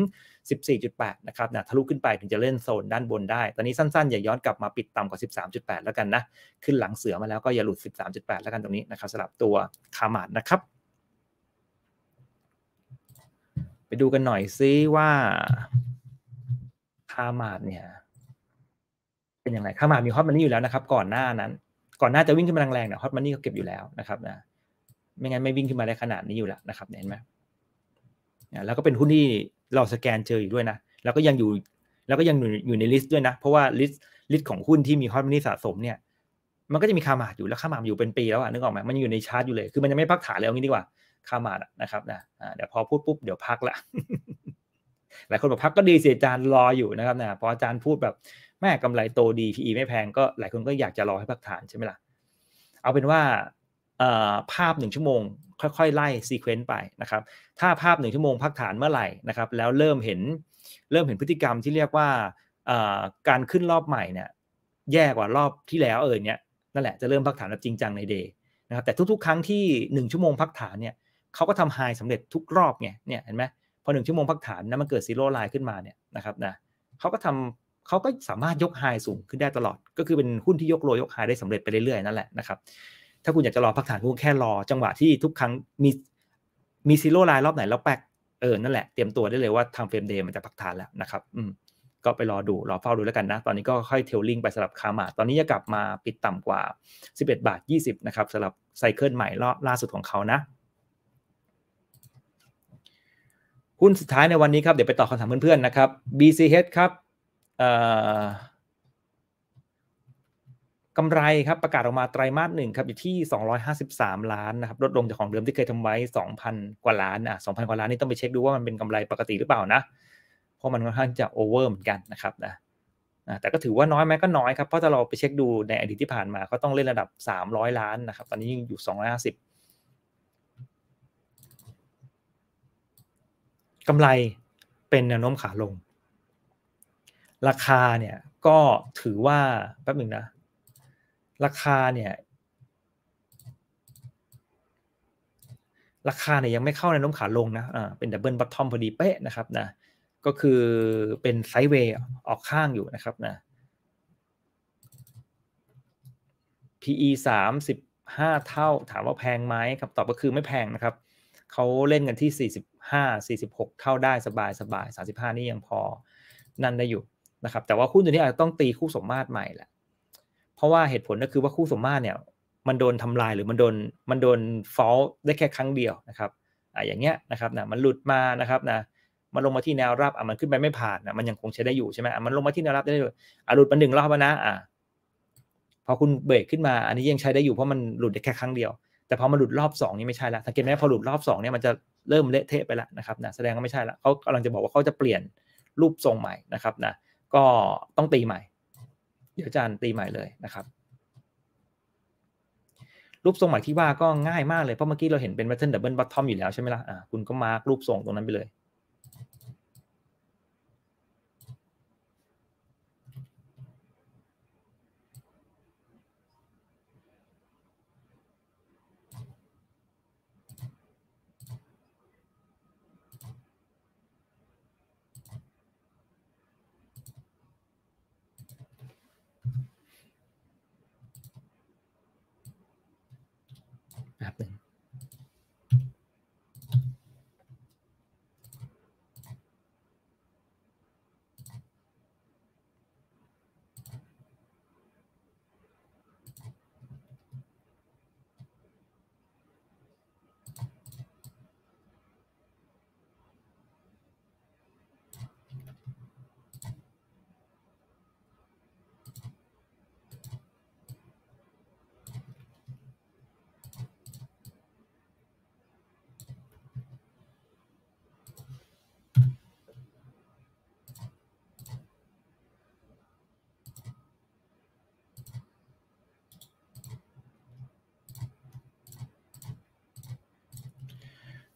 14.8 นะครับนะทะลุขึ้นไปถึงจะเล่นโซนด้านบนได้ ตอนนี้สั้นๆอย่าย้อนกลับมาปิดต่ำกว่า 13.8 แล้วกันนะ ขึ้นหลังเสือมาแล้วก็อย่าหลุด 13.8 แล้วกันตรงนี้นะครับสำหรับตัวคามาตนะครับ ไปดูกันหน่อยซิว่าคามาตเนี่ยเป็นยังไงข้ามามีฮอตมันนี่อยู่แล้วนะครับ ก่อนหน้านั้น ก่อนหน้าจะวิ่งขึ้นมาแรงๆเนี่ยฮอตมันนี่เขาเก็บอยู่แล้วนะครับนะไม่งั้นไม่วิ่งขึ้นมาได้ขนาดนี้อยู่แล้วนะครับเห็นไหมแล้วก็เป็นหุ้นที่เราสแกนเจออยู่ด้วยนะ แล้วก็ยังอยู่ แล้วก็ยังอยู่ในลิสต์ด้วยนะเพราะว่าลิสต์ลิสต์ของหุ้นที่มีฮอตมันนี่สะสมเนี่ย มันก็จะมีคามาดอยู่แล้วคามาดอยู่เป็นปีแล้วอ่ะนึกออกไหมมันอยู่ในชาร์ตอยู่เลยคือมันยังไม่พักฐานเลยเอางี้ดีกว่าคามาดนะครับนะเดี๋ยวพอพูดปุ๊บเดี๋ยวพักละหลายคนบอกพักก็ดีสิอาจารย์รออยู่นะครับนะพออาจารย์พูดแบบแม่กำไรโตดี PE ไม่แพงก็หลายคนก็อยากจะรอให้พักฐานใช่ไหมล่ะ เอาเป็นว่าภาพหนึ่งชั่วโมงค่อยๆ ไล่ซีเควนต์ไปนะครับ ถ้าภาพหนึ่งชั่วโมงพักฐานเมื่อไหร่นะครับแล้วเริ่มเห็นเริ่มเห็นพฤติกรรมที่เรียกว่า การขึ้นรอบใหม่เนี่ยแย่กว่ารอบที่แล้วเออเนี่ยนั่นแหละจะเริ่มพักฐานแบบจริงจังในเดย์นะครับแต่ทุกๆครั้งที่ 1 ชั่วโมงพักฐานเนี่ยเขาก็ทำไฮสำเร็จทุกรอบไงเนี่ยเห็นไหมพอหนึ่งชั่วโมงพักฐานนะมันเกิดซีโร่ไลน์ขึ้นมาเนี่ยนะครับนะเขาก็ทำเขาก็สามารถยกไฮสูงขึ้นได้ตลอดก็คือเป็นหุ้นที่ยกโลยกไฮได้สำเร็จไปเรื่อย ๆ นั่นแหละนะครับ ถ้าคุณอยากจะรอพักฐานคุณแค่รอ จังหวะที่ทุกครั้งมีมีซีโร่ไลน์รอบไหน แล้วแปกเออ นั่นแหละเตรียมตัวได้เลยว่าทางเฟรมเดย์มันจะพักฐานแล้วนะครับอืมก็ไปรอดู รอเฝ้าดูแล้วกันนะ ตอนนี้ก็ค่อยเทลลิงไปสลับคามา ตอนนี้จะกลับมาปิดต่ำกว่า 11บาท20นะครับสลับไซเคิลใหม่รอบล่าสุดของเขานะหุ้นสุดท้ายในวันนี้ครับเดี๋ยวไปตอบคำถามเพื่อนๆนะครับ BCH ครับกำไรครับประกาศออกมาไตรามาสหนึ่งครับอยู่ที่ 253 ล้านนะครับลดลงจากของเดิมที่เคยทำไว้ 2,000 กว่าล้านอ่ะ2,000 กว่าล้านนี่ต้องไปเช็คดูว่ามันเป็นกำไรปกติหรือเปล่านะ เพราะมันค่อนข้างจะโอเวอร์เหมือนกันนะครับนะแต่ก็ถือว่าน้อยไหมก็น้อยครับเพราะถ้าเราไปเช็คดูในอดีตที่ผ่านมา ก็ต้องเล่นระดับ 300 ล้านนะครับตอนนี้ยงอยู่ 250 กำไรเป็นแนวโน้มขาลงราคาเนี่ยก็ถือว่าแป๊บหนึ่งนะราคาเนี่ยราคาเนี่ยยังไม่เข้าในน้มขาลงนะอ่าเป็นดับเบิลบัตทอมพอดีเป๊ะนะครับนะก็คือเป็นไซด์เวย์ออกข้างอยู่นะครับนะ PE 35เท่าถามว่าแพงไหมครับตอบก็คือไม่แพงนะครับเขาเล่นกันที่45 46เท่าได้สบายสบาย35นี่ยังพอ นั่นได้อยู่นะครับ แต่ว่าหุ้นตัวนี้อาจจะต้องตีคู่สมมาตรใหม่แหละ เพราะว่าเหตุผลก็คือว่าคู่สมมาตรเนี่ย มันโดนทำลายหรือมันโดนมันโดนฟอลได้แค่ครั้งเดียวนะครับ อ่าอย่างเงี้ยนะครับนะมันหลุดมานะครับนะ มันลงมาที่แนวรับ อ่ะมันขึ้นไปไม่ผ่านนะมันยังคงใช้ได้อยู่ใช่ไหมอ่ะมันลงมาที่แนวรับได้ด้วยอ่ะหลุดมาหนึ่งรอบนะอ่ะพอคุณเบรกขึ้นมา อันนี้ยังใช้ได้อยู่ เพราะมันหลุดได้แค่ครั้งเดียว แต่พอมาหลุดรอบสองนี่ไม่ใช่ละสังเกตไหมพอหลุดรอบสอเนี่ยมันจะเริ่มเละเทะไปละนะครับนะแสดงว่าไม่ใช่ละเขากำลังจะบอกว่าเขาจะเปลี่ยนรูปทรงใหม่นะครับนะเก็ต้องตีใหม่ เดี๋ยวอาจารย์ตีใหม่เลยนะครับ รูปทรงใหม่ที่ว่าก็ง่ายมากเลย เพราะเมื่อกี้เราเห็นเป็น pattern double bottom อยู่แล้วใช่ไหมละ่ะคุณก็มาร์กรูปทรงตรงนั้นไปเลย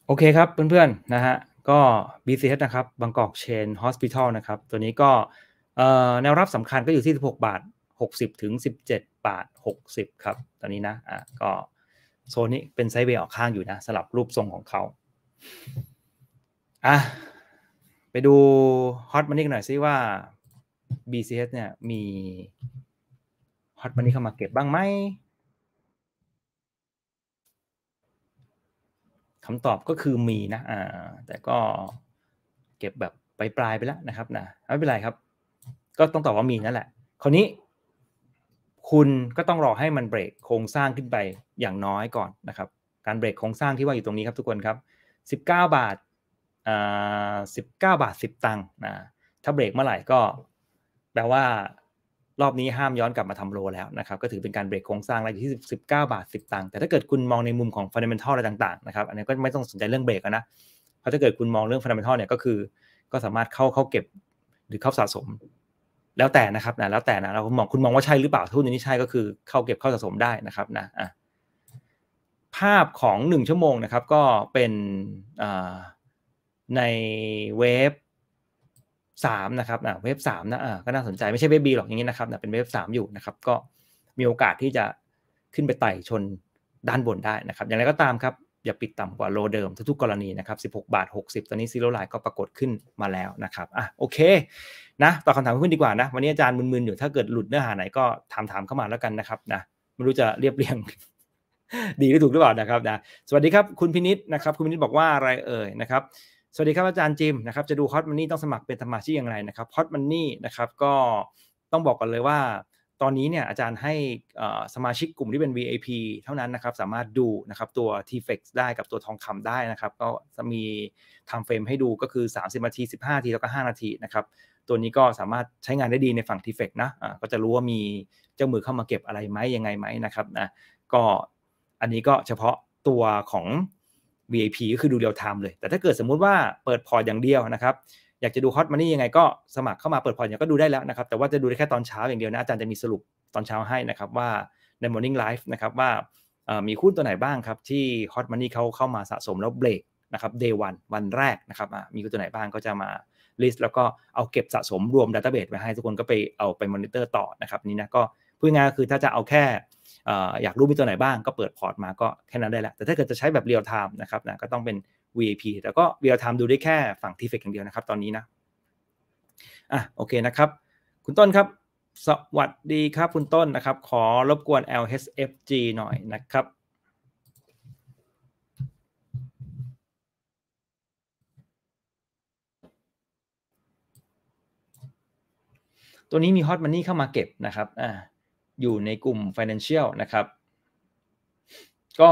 โอเคครับ เพื่อนๆ นะฮะ ก็ BCH นะครับบางกอกเชนฮอสพิทอลนะครับ ตัวนี้ก็แนวรับสำคัญก็อยู่ที่ 16 บาท 60 ถึง 17 บาท 60 ครับตอนนี้นะ อ่ะ ก็โซนนี้เป็นไซด์เวย์ออกข้างอยู่นะสลับรูปทรงของเขาอ่ะไปดูฮอตมันนี่กหน่อยซิว่า b c h เนี่ยมีฮอตมันนี่เข้ามาเก็บบ้างไหมคำตอบก็คือมีนะ อ่า แต่ก็เก็บแบบไปปลายไปแล้วนะครับนะ ไม่เป็นไรครับ ก็ต้องตอบว่ามีนั่นแหละ คราวนี้คุณก็ต้องรอให้มันเบรกโครงสร้างขึ้นไปอย่างน้อยก่อนนะครับ การเบรกโครงสร้างที่ว่าอยู่ตรงนี้ครับทุกคนครับ 19 บาท อ่า19 บาท 10 ตังค์นะ ถ้าเบรกเมื่อไหร่ก็ แปลว่ารอบนี้ห้ามย้อนกลับมาทำโลแล้วนะครับ ก็ถือเป็นการเบรกโครงสร้างอะไรที่ 19 บาท 10ตังค์แต่ถ้าเกิดคุณมองในมุมของฟันเดเมนทัลอะไรต่างๆนะครับอันนี้ก็ไม่ต้องสนใจเรื่องเบรกนะเพราะถ้าเกิดคุณมองเรื่องฟันเดเมนทัลเนี่ยก็คือ ก็สามารถเข้าเข้าเก็บหรือเข้าสะสมแล้วแต่นะครับนะแล้วแต่นะเราคุณมองคุณมองว่าใช่หรือเปล่าทุนนี้ใช่ก็คือเข้าเก็บเข้าสะสมได้นะครับนะอ่ะภาพของ1ชั่วโมงนะครับก็เป็นในเวฟ3นะครับอ่าเวฟสามนะอ่าก็น่าสนใจไม่ใช่เวฟบีหรอกอย่างนี้นะครับเป็นเวฟสามอยู่นะครับ ก็มีโอกาสที่จะขึ้นไปไต่ชนด้านบนได้นะครับ อย่างไรก็ตามครับ อย่าปิดต่ำกว่าโลเดิมทุกๆกรณีนะครับ16 บาท 60 ตอนนี้ซีโร่ไลน์ก็ปรากฏขึ้นมาแล้วนะครับอ่ะโอเค นะตอบคำถามเพื่อนดีกว่านะ วันนี้อาจารย์มึนๆ อยู่ถ้าเกิดหลุดเนื้อหาไหนก็ถามถามเข้ามาแล้วกันนะครับนะไม่รู้จะเรียบเรียง ดีหรือถูกหรือเปล่านะครับนะสวัสดีครับคุณพินิษนะครับ คุณพินิษบอกว่าอะไรเอ่ยนะครับสวัสดีครับ อาจารย์จิมนะครับจะดูฮอตมันนี่ต้องสมัครเป็นสมาชิกอย่างไรนะครับฮอตมันนี่นะครับก็ต้องบอกก่อนเลยว่า ตอนนี้เนี่ยอาจารย์ให้สมาชิกกลุ่มที่เป็น VAP เท่านั้นนะครับสามารถดูนะครับตัว t f e x ได้กับตัวทองคำได้นะครับ ก็จะมีทำเฟรมให้ดูก็คือ 30นาที 15นาที แล้วก็ 5 นาทีนะครับตัวนี้ก็สามารถใช้งานได้ดีในฝั่ง t f e x นะะก็จะรู้ว่ามีเจ้ามือเข้ามาเก็บอะไรไหมยังไงไหมนะครับนะก็อันนี้ก็เฉพาะตัวของ VIP ก็คือดูเรียลไทม์เลย แต่ถ้าเกิดสมมุติว่าเปิดพอร์ตอย่างเดียวนะครับ อยากจะดูฮอตมันนี่ยังไง ก็สมัครเข้ามาเปิดพอร์ตอย่างก็ดูได้แล้วนะครับ แต่ว่าจะดูได้แค่ตอนเช้าอย่างเดียวนะอาจารย์จะมีสรุปตอนเช้าให้นะครับว่าใน Morning Live นะครับว่ามีหุ้นตัวไหนบ้างครับที่ฮอตมันนี่เขาเข้ามาสะสมแล้วเบรกนะครับเดย์วันวันแรกนะครับมีหุ้นตัวไหนบ้างก็จะมาลิสต์แล้วก็เอาเก็บสะสมรวมดัตเตอร์เบสไว้ให้ทุกคนก็ไปเอาไปมอนิเตอร์ต่อนะครับนี่นะก็พูดง่ายก็คือถ้าจะเอาแค่อยากรู้มีตัวไหนบ้าง ก็เปิดพอร์ตมาก็แค่นั้นได้แหละแต่ถ้าเกิดจะใช้แบบเรียลไทม์นะครับนะก็ต้องเป็น VAP แต่ก็เรียลไทม์ดูได้แค่ฝั่งทีเฟกอย่างเดียวนะครับ ตอนนี้นะอ่ะโอเคนะครับ คุณต้นครับ สวัสดีครับคุณต้นนะครับ ขอรบกวน LHFG หน่อยนะครับ ตัวนี้มีฮอตมันนี่เข้ามาเก็บนะครับอ่าอยู่ในกลุ่ม Financial นะครับ ก็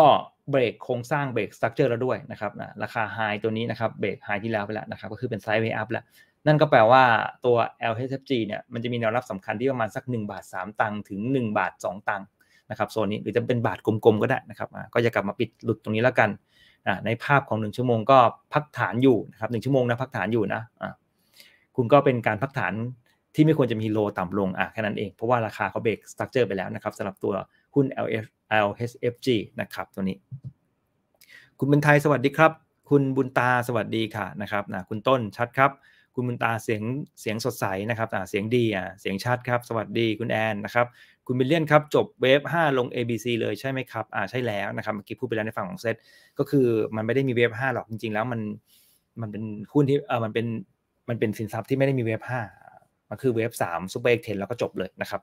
เบรกโครงสร้างเบรกสตั๊กเจอร์แล้วด้วยนะครับนะราคาไฮตัวนี้นะครับ เบรกไฮที่แล้วไปแล้วนะครับ ก็คือเป็นไซด์เวย์อัพแล้ว นั่นก็แปลว่าตัว LHFG เนี่ย มันจะมีแนวรับสำคัญที่ประมาณสัก1บาท3ตังค์ถึง 1 บาท2ตังค์นะครับโซนนี้หรือจะเป็นบาทกลมๆก็ได้นะครับ ก็จะกลับมาปิดหลุดตรงนี้แล้วกัน ในภาพของ1ชั่วโมงก็พักฐานอยู่นะครับหชั่วโมงนะพักฐานอยู่นะคุณก็เป็นการพักฐานที่ไม่ควรจะมีโลต่ำลง อ่ะแค่นั้นเอง เพราะว่าราคาเขาเบรกสตั๊กเจอร์ไปแล้วนะครับสำหรับตัวหุ้น LF LHFG นะครับตัวนี้ คุณบุญไทยสวัสดีครับ คุณบุญตาสวัสดีค่ะนะครับนะคุณต้นชัดครับ คุณบุญตาเสียงเสียงสดใสนะครับอ่าเสียงดีอ่ะ เสียงชัดครับสวัสดีคุณแอนนะครับ คุณบิลเลียนครับ จบเวฟ5ลง ABC เลยใช่ไหมครับ อ่าใช่แล้วนะครับเมื่อกี้พูดไปแล้วในฝั่งของเซต ก็คือมันไม่ได้มีเวฟ5หรอกจริง ๆ แล้วมันมันเป็นหุ้นที่เออมันเป็นมันเป็นสินทรัพย์ที่ไม่ได้มีเวฟ5ันคือเวฟสามซูเปอร์เอ็กเทนแล้วก็จบเลยนะครับ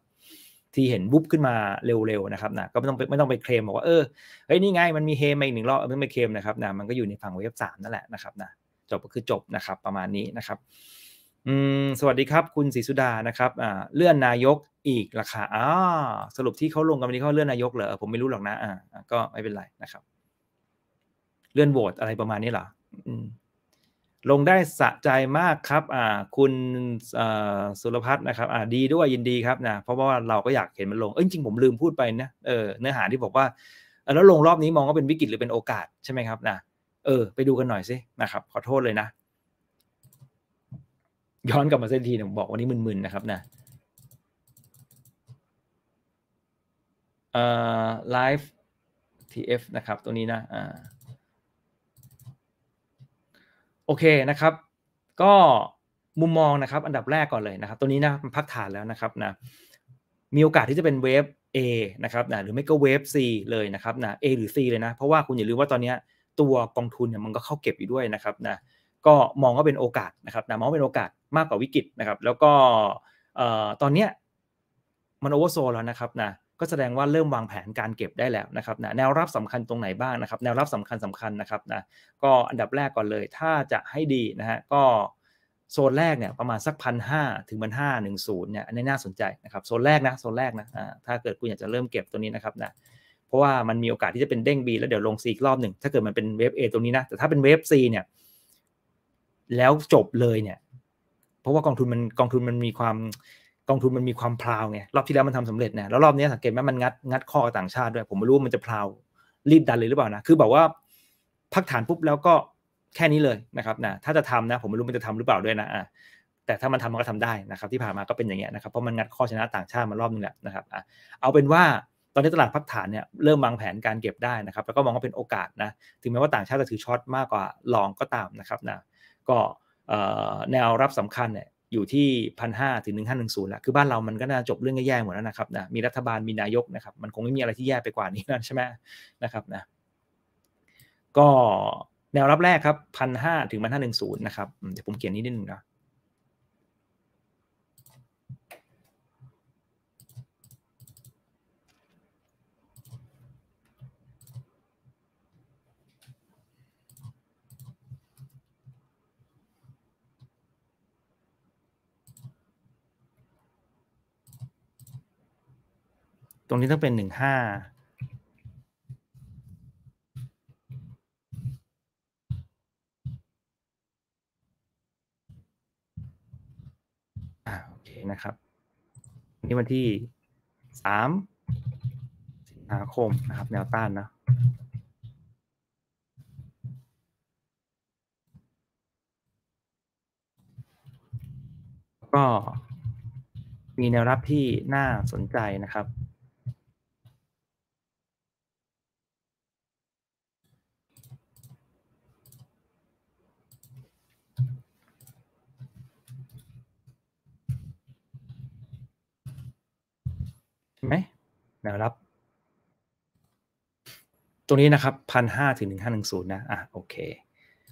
ที่เห็นบุ๊บขึ้นมาเร็วๆนะครับนะก็ไม่ต้องไม่ต้องไปเคลมบอกว่าเออเฮ้ยนี่ไงมันมีเฮมาอีกหนึ่งรอบไม่ไปเคลมนะครับนะมันก็อยู่ในฝั่งเวฟสามนั่นแหละนะครับนะจบก็คือจบนะครับ ประมาณนี้นะครับ อืม สวัสดีครับ คุณศรีสุดานะครับ อ่า เลื่อนนายกอีกราคาอ่าสรุปที่เขาลงกันวันนี้เขาเลื่อนนายกเหรอผมไม่รู้หรอกนะอ่าก็ไม่เป็นไรนะครับ เลื่อนโหวตอะไรประมาณนี้เหรออืมลงได้สะใจมากครับ อ่า คุณสุรพัฒน์นะครับ อ่าดีด้วยยินดีครับนะเพราะว่าเราก็อยากเห็นมันลง เอ้จริงผมลืมพูดไปนะเออเนื้อหาที่บอกว่า แล้วลงรอบนี้มองว่าเป็นวิกฤตหรือเป็นโอกาสใช่ไหมครับ นะเออไปดูกันหน่อยสินะครับขอโทษเลยนะ ย้อนกลับมาเส้นทีนผมบอกวันนี้มึนๆนะครับนะเอ่อไลฟ์ทีเอฟนะครับตัวนี้นะอ่าโอเคนะครับ ก็มุมมองนะครับอันดับแรกก่อนเลยนะครับ ตัวนี้นะมันพักฐานแล้วนะครับนะ มีโอกาสที่จะเป็นเวฟ A นะครับนะหรือไม่ก็เวฟ C เลยนะครับนะ A หรือ C เลยนะ เพราะว่าคุณอย่าลืมว่าตอนนี้ตัวกองทุนเนี่ยมันก็เข้าเก็บอยู่ด้วยนะครับนะก็มองว่าเป็นโอกาสนะครับนะมองเป็นโอกาสมากกว่าวิกฤตนะครับ แล้วก็ตอนนี้มันโอเวอร์โซลแล้วนะครับนะก็แสดงว่าเริ่มวางแผนการเก็บได้แล้วนะครับนะแนวรับสำคัญตรงไหนบ้างนะครับ แนวรับสำคัญสำคัญนะครับนะก็อันดับแรกก่อนเลย ถ้าจะให้ดีนะฮะก็โซนแรกเนี่ย ประมาณสักพันห้าถึงพันห้าหนึ่งศูนย์เนี่ยอันนี้น่าสนใจนะครับโซนแรกนะโซนแรกนะถ้าเกิดคุณอยากจะเริ่มเก็บตัวนี้นะครับนะเพราะว่ามันมีโอกาสที่จะเป็นเด้ง B แล้วเดี๋ยวลง C อีกรอบหนึ่ง ถ้าเกิดมันเป็นเวฟ A ตัวนี้นะ แต่ถ้าเป็นเวฟ C เนี่ย แล้วจบเลยเนี่ยเพราะว่ากองทุนมันกองทุน มันมีความกองทุนมันมีความพราวไงรอบที่แล้วมันทำสำเร็จเนี่ยแล้วรอบนี้สังเกตไหมมันงัดงัดข้อต่างชาติด้วย ผมไม่รู้มันจะพราวรีบดันเลยหรือเปล่านะคือบอกว่าพักฐานปุ๊บแล้วก็แค่นี้เลยนะครับนะถ้าจะทำนะผมไม่รู้มันจะทำหรือเปล่าด้วยนะอ่ะแต่ถ้ามันทำมันก็ทำได้นะครับที่ผ่านมาก็เป็นอย่างเงี้ยนะครับเพราะมันงัดข้อชนะต่างชาติมารอบนึงแหละนะครับอ่ะเอาเป็นว่าตอนนี้ตลาดพักฐานเนี่ยเริ่มวางแผนการเก็บได้นะครับ แล้วก็มองว่าเป็นโอกาสนะถึงแม้ว่าต่างชาติจะถือช็อตมากกว่าลองก็ตามนะครับนะก็แนวรับสำคัญเนี่ยอยู่ที่พันห้าถึงหนึ่งห้าหนึ่งศูนย์ละ คือบ้านเรามันก็น่าจบเรื่องแย่ๆหมดแล้วนะครับนะมีรัฐบาลมีนายกนะครับ มันคงไม่มีอะไรที่แย่ไปกว่านี้แล้วใช่ไหมนะครับนะก็แนวรับแรกครับพันห้าถึงพันห้าหนึ่งศูนย์นะครับ เดี๋ยวผมเขียนนิดนึงนะรงนี้ต้องเป็นหนึ่งห้าโอเคนะครับ นี่วันที่สามสิงหาคมนะครับ แนวต้านนะ ก็มีแนวรับที่น่าสนใจนะครับช่ไหมแนวรับ ตรงนี้นะครับพันห้าถึงหนึ่งห้าหนึ่งศูนย์นะอ่ะโอเค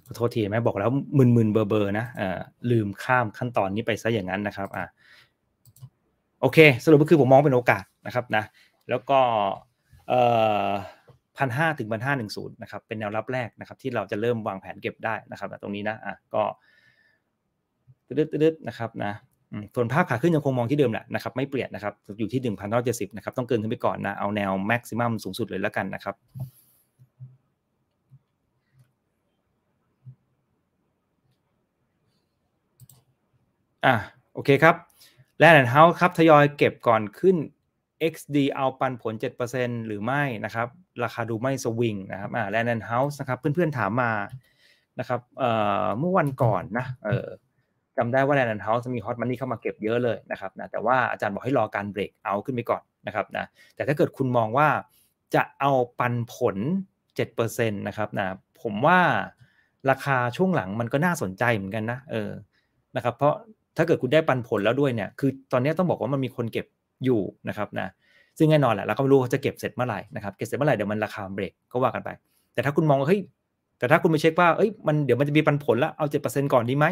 ขอโทษทีไหมบอกแล้วมึนมึนเบอร์เบอร์นะเอ่อลืมข้ามขั้นตอนนี้ไปซะอย่างนั้นนะครับ อ่ะโอเค สรุปก็คือผมมองเป็นโอกาสนะครับนะแล้วก็เอ่อพันห้าถึงพันห้าหนึ่งศูนย์นะครับ เป็นแนวรับแรกนะครับ ที่เราจะเริ่มวางแผนเก็บได้นะครับตรงนี้นะอ่ะก็ดืดดดนะครับนะส่วนภาพขาขึ้นยังคงมองที่เดิมแหละนะครับไม่เปลี่ยนนะครับ อยู่ที่1งพันะครับต้องเกินขึ้นไปก่อนนะ เอาแนวแม็กซิมัมสูงสุดเลยแล้วกันนะครับ อ่ะโอเคครับ แลนด์เฮาส์ครับทยอยเก็บก่อนขึ้น XD เอาปันผล 7%หรือไม่นะครับ ราคาดูไม่สวิง นะครับอ่าแลนด์เฮาส์นะครับเพื่อนๆ ถามมานะครับเอ่อเมื่อวันก่อนนะ เออจำได้ว่าแลนด์เฮาส์มีฮอตมันนี่เข้ามาเก็บเยอะเลยนะครับนะ แต่ว่าอาจารย์บอกให้รอการเบรกเอาขึ้นไปก่อนนะครับนะ แต่ถ้าเกิดคุณมองว่าจะเอาปันผล 7%นะครับนะ ผมว่าราคาช่วงหลังมันก็น่าสนใจเหมือนกันนะเออนะครับเพราะถ้าเกิดคุณได้ปันผลแล้วด้วยเนี่ยคือตอนนี้ต้องบอกว่ามันมีคนเก็บอยู่นะครับนะ ซึ่งแน่นอนแหละ เราก็ไม่รู้เขาจะเก็บเสร็จเมื่อไหร่นะครับเก็บเสร็จเมื่อไหร่เดี๋ยวมันราคาเบรกก็ว่ากันไป แต่ถ้าคุณมองว่าเฮ้ยแต่ถ้าคุณไปเช็คว่าเอ้ยมันเดี๋ยวมันจะมีปันผลแล้วเอา7%ก่อนดีไหม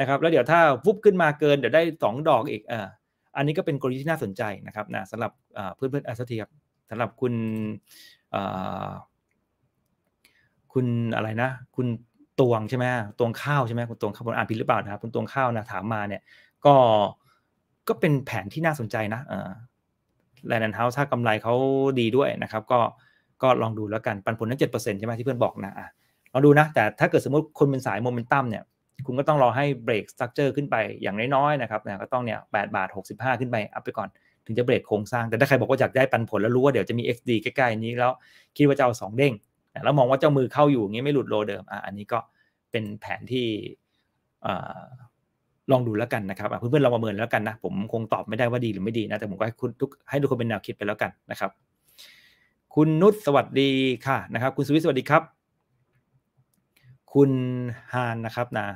นะครับแล้วเดี๋ยวถ้าวุบขึ้นมาเกินเดี๋ยวได้ 2 ดอกอีกอ่าอันนี้ก็เป็นกลยุทธ์ที่น่าสนใจนะครับนะสำหรับเพื่อนเพื่อนอาสเทียบสำหรับคุณคุณอะไรนะคุณตวงใช่ไหมตวงข้าวใช่ไหมคุณตวงข้าวผมอ่านผิดหรือเปล่านะครับคุณตวงข้าวนะถามมาเนี่ย ก็ก็เป็นแผนที่น่าสนใจนะอแลนด์เฮาส์ถ้ากำไรเขาดีด้วยนะครับ ก็ก็ลองดูแล้วกัน ปันผลทั้งเจ็ดเปอร์เซ็นต์ใช่ไหมที่เพื่อนบอกนะลองดูนะ แต่ถ้าเกิดสมมติคนเป็นสายโมเมนตัมเนี่ยคุณก็ต้องรอให้เบรกสตั๊กเจอร์ขึ้นไปอย่างน้อยๆ นะครับนะก็ต้องเนี่ยแบาท้าขึ้นไป อัพไปก่อน ถึงจะเบรกโครงสร้าง แต่ถ้าใครบอกว่าอยากได้ปันผล แล้วรู้ว่าเดี๋ยวจะมี XD ใกล้ๆนี้แล้ว คิดว่าจะเอา2เด้งแล้วมองว่าเจ้ามือเข้าอยู่อย่างี้ไม่หลุดโลเดิม อ่ะอันนี้ก็เป็นแผนที่อลองดูแล้วกันนะครับเพื่อนๆลองประเมินแล้วกันนะ ผมคงตอบไม่ได้ว่าดีหรือไม่ดีนะ แต่ผมก็ให้คุณทุกให้ทุกคนเป็นแนวคิดไปแล้วกันนะครับ คุณนุชสวัสดีค่ะนะครับ คุณสวิสสวัสดีครับ คุณฮานนะครับนะ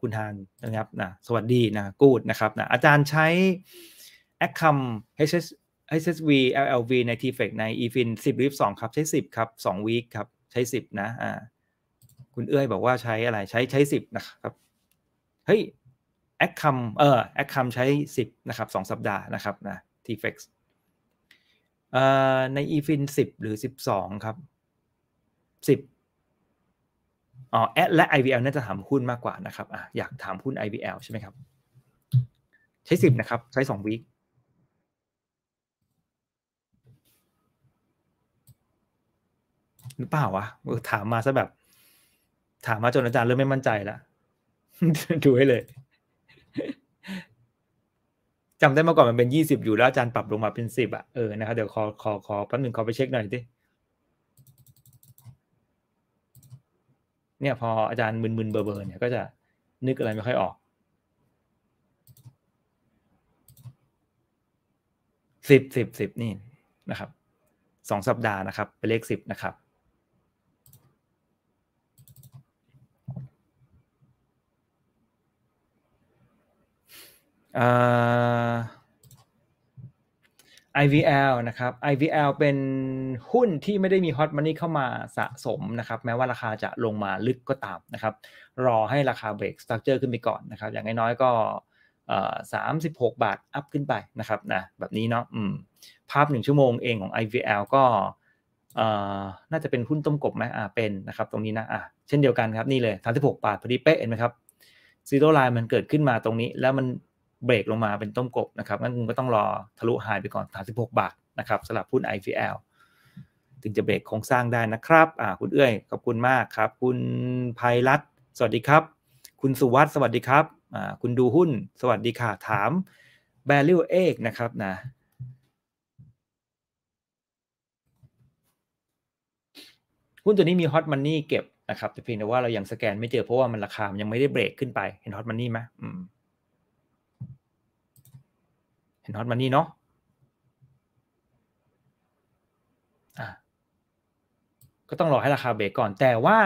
คุณทานนะครับนะสวัสดีนะกูดนะครับนะอาจารย์ใช้แอคคำ HS v LLV ใน t f e c ใน EFIN 10 หรือ12ครับ ใช้ 10 ครับ 2 วีคครับ ใช้ 10 นะอ่าคุณเอื้อยบอกว่าใช้อะไรใช้ใช้ 10 นะครับ เฮ้ยแอคคำเออแอคคำใช้ 10 นะครับ2สัปดาห์นะครับนะ t f e c เอ่อใน EFIN 10 หรือ 12 ครับ 10อ๋อแอดและ IVL น่าจะถามหุ้นมากกว่านะครับอ่ะอยากถามหุ้น IVL ใช่ไหมครับ ใช้สิบนะครับ ใช้สองวีคหรือเปล่าวะถามมาซะแบบ ถามมาจนอาจารย์เริ่มไม่มั่นใจละ ดูให้เลยจำได้มาก่อนมันเป็นยี่สิบอยู่แล้วอาจารย์ปรับลงมาเป็นสิบอ่ะเออ นะครับ เดี๋ยวขอขอขอแป๊บหนึ่งขอไปเช็คหน่อยดิเนี่ยพออาจารย์มึนๆเบอร์์เนี่ยก็จะนึกอะไรไม่ค่อยออกสิบสิบสิบนี่นะครับสองสัปดาห์นะครับเป็นเลขสิบนะครับ อ่า IVL นะครับ IVL เป็นหุ้นที่ไม่ได้มีฮอตมันนี่เข้ามาสะสมนะครับ แม้ว่าราคาจะลงมาลึกก็ตามนะครับ รอให้ราคาเบรกสตั๊กเจอร์ขึ้นไปก่อนนะครับ อย่างน้อยๆก็สามสิบหกบาท อัพขึ้นไปนะครับนะแบบนี้เนาะภาพหนึ่งชั่วโมงเองของ IVL ก็น่าจะเป็นหุ้นต้มกบไหมอ่า เป็นนะครับตรงนี้นะ อ่าเช่นเดียวกันครับ นี่เลยสามหกบาท พอดีเป๊ะเห็นไหมครับซีโร่ไลน์มันเกิดขึ้นมาตรงนี้ แล้วมันเบรกลงมาเป็นต้มกบนะครับ งั้นคุณก็ต้องรอทะลุหายไปก่อน36บาท นะครับสำหรับหุ้น i p l ถึงจะเบรกโครงสร้างได้นะครับ อ่า คุณเอื้อยขอบคุณมากครับ คุณภัยรัตสวัสดีครับ คุณสุวัสด์สวัสดีครับ อ่า คุณดูหุ้นสวัสดีค่ะ ถาม value เอกนะครับนะหุ้นตัวนี้มีฮอตมันนี่เก็บนะครับแต่เพียงแต่ว่าเรายังสแกนไม่เจอเพราะว่ามันราคามันยังไม่ได้เบรกขึ้นไปเห็นฮอตมันนี่ไหมอืมน็อตมันนี่เนาะก็ต้องรอให้ราคาเบรกก่อน แต่ว่า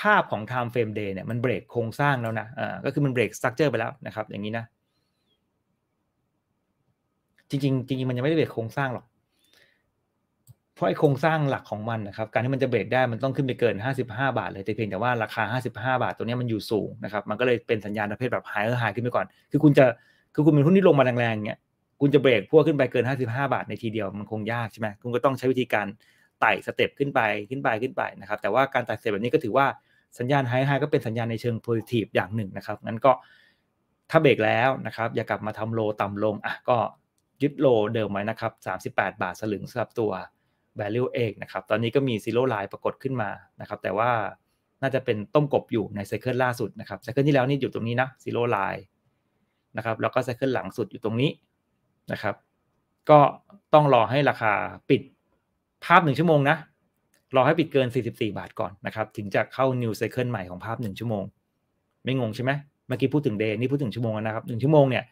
ภาพของ time frame day เนี่ย มันเบรกโครงสร้างแล้วนะ อ่า ก็คือมันเบรกสตั๊กเจอร์ไปแล้วนะครับ อย่างนี้นะ จริง ๆ จริงๆมันยังไม่ได้เบรกโครงสร้างหรอก เพราะไอ้โครงสร้างหลักของมันนะครับ การที่มันจะเบรกได้มันต้องขึ้นไปเกิน 55 บาทเลยแต่เพียงแต่ว่าราคา 55 บาทตัวนี้มันอยู่สูงนะครับ มันก็เลยเป็นสัญญาณประเภทแบบ higher high ขึ้นไปก่อน คือ คุณจะ คือคุณเป็นหุ้นที่ลงมาแรงๆเงี้ยคุณจะเบรกพวกขึ้นไปเกิน55บาทในทีเดียวมันคงยากใช่ไหมคุณก็ต้องใช้วิธีการไต่สเต็ปขึ้นไปขึ้นไปขึ้นไปนะครับ แต่ว่าการไต่สเต็ปแบบนี้ก็ถือว่าสัญญาณไฮไฮก็เป็นสัญญาณในเชิงโพซิทีฟอย่างหนึ่งนะครับงั้นก็ถ้าเบรกแล้วนะครับอย่ากลับมาทำโลต่ำลง อ่ะก็ยึดโล เดิมไว้นะครับ38 บาทสลึงสำหรับตัว value เองนะครับตอนนี้ก็มีซีโร่ไลน์ปรากฏขึ้นมานะครับแต่ว่าน่าจะเป็นต้มกบอยู่ในไซเคิลล่าสุดนะครับไซเคิลที่แล้วนี่อยู่ตรงนี้นะีโร่ไลน์นะครับแล้วก็ไซเคิลหลังสุดอยู่ตรงนี้นะครับ ก็ต้องรอให้ราคาปิดภาพหนึ่งชั่วโมงนะ รอให้ปิดเกิน 44 บาทก่อนนะครับ ถึงจะเข้า New Cycle ใหม่ของภาพ 1 ชั่วโมง ไม่งงใช่ไหมเมื่อกี้พูดถึงเดย์นี่พูดถึงชั่วโมงนะครับ1ชั่วโมงเนี่ย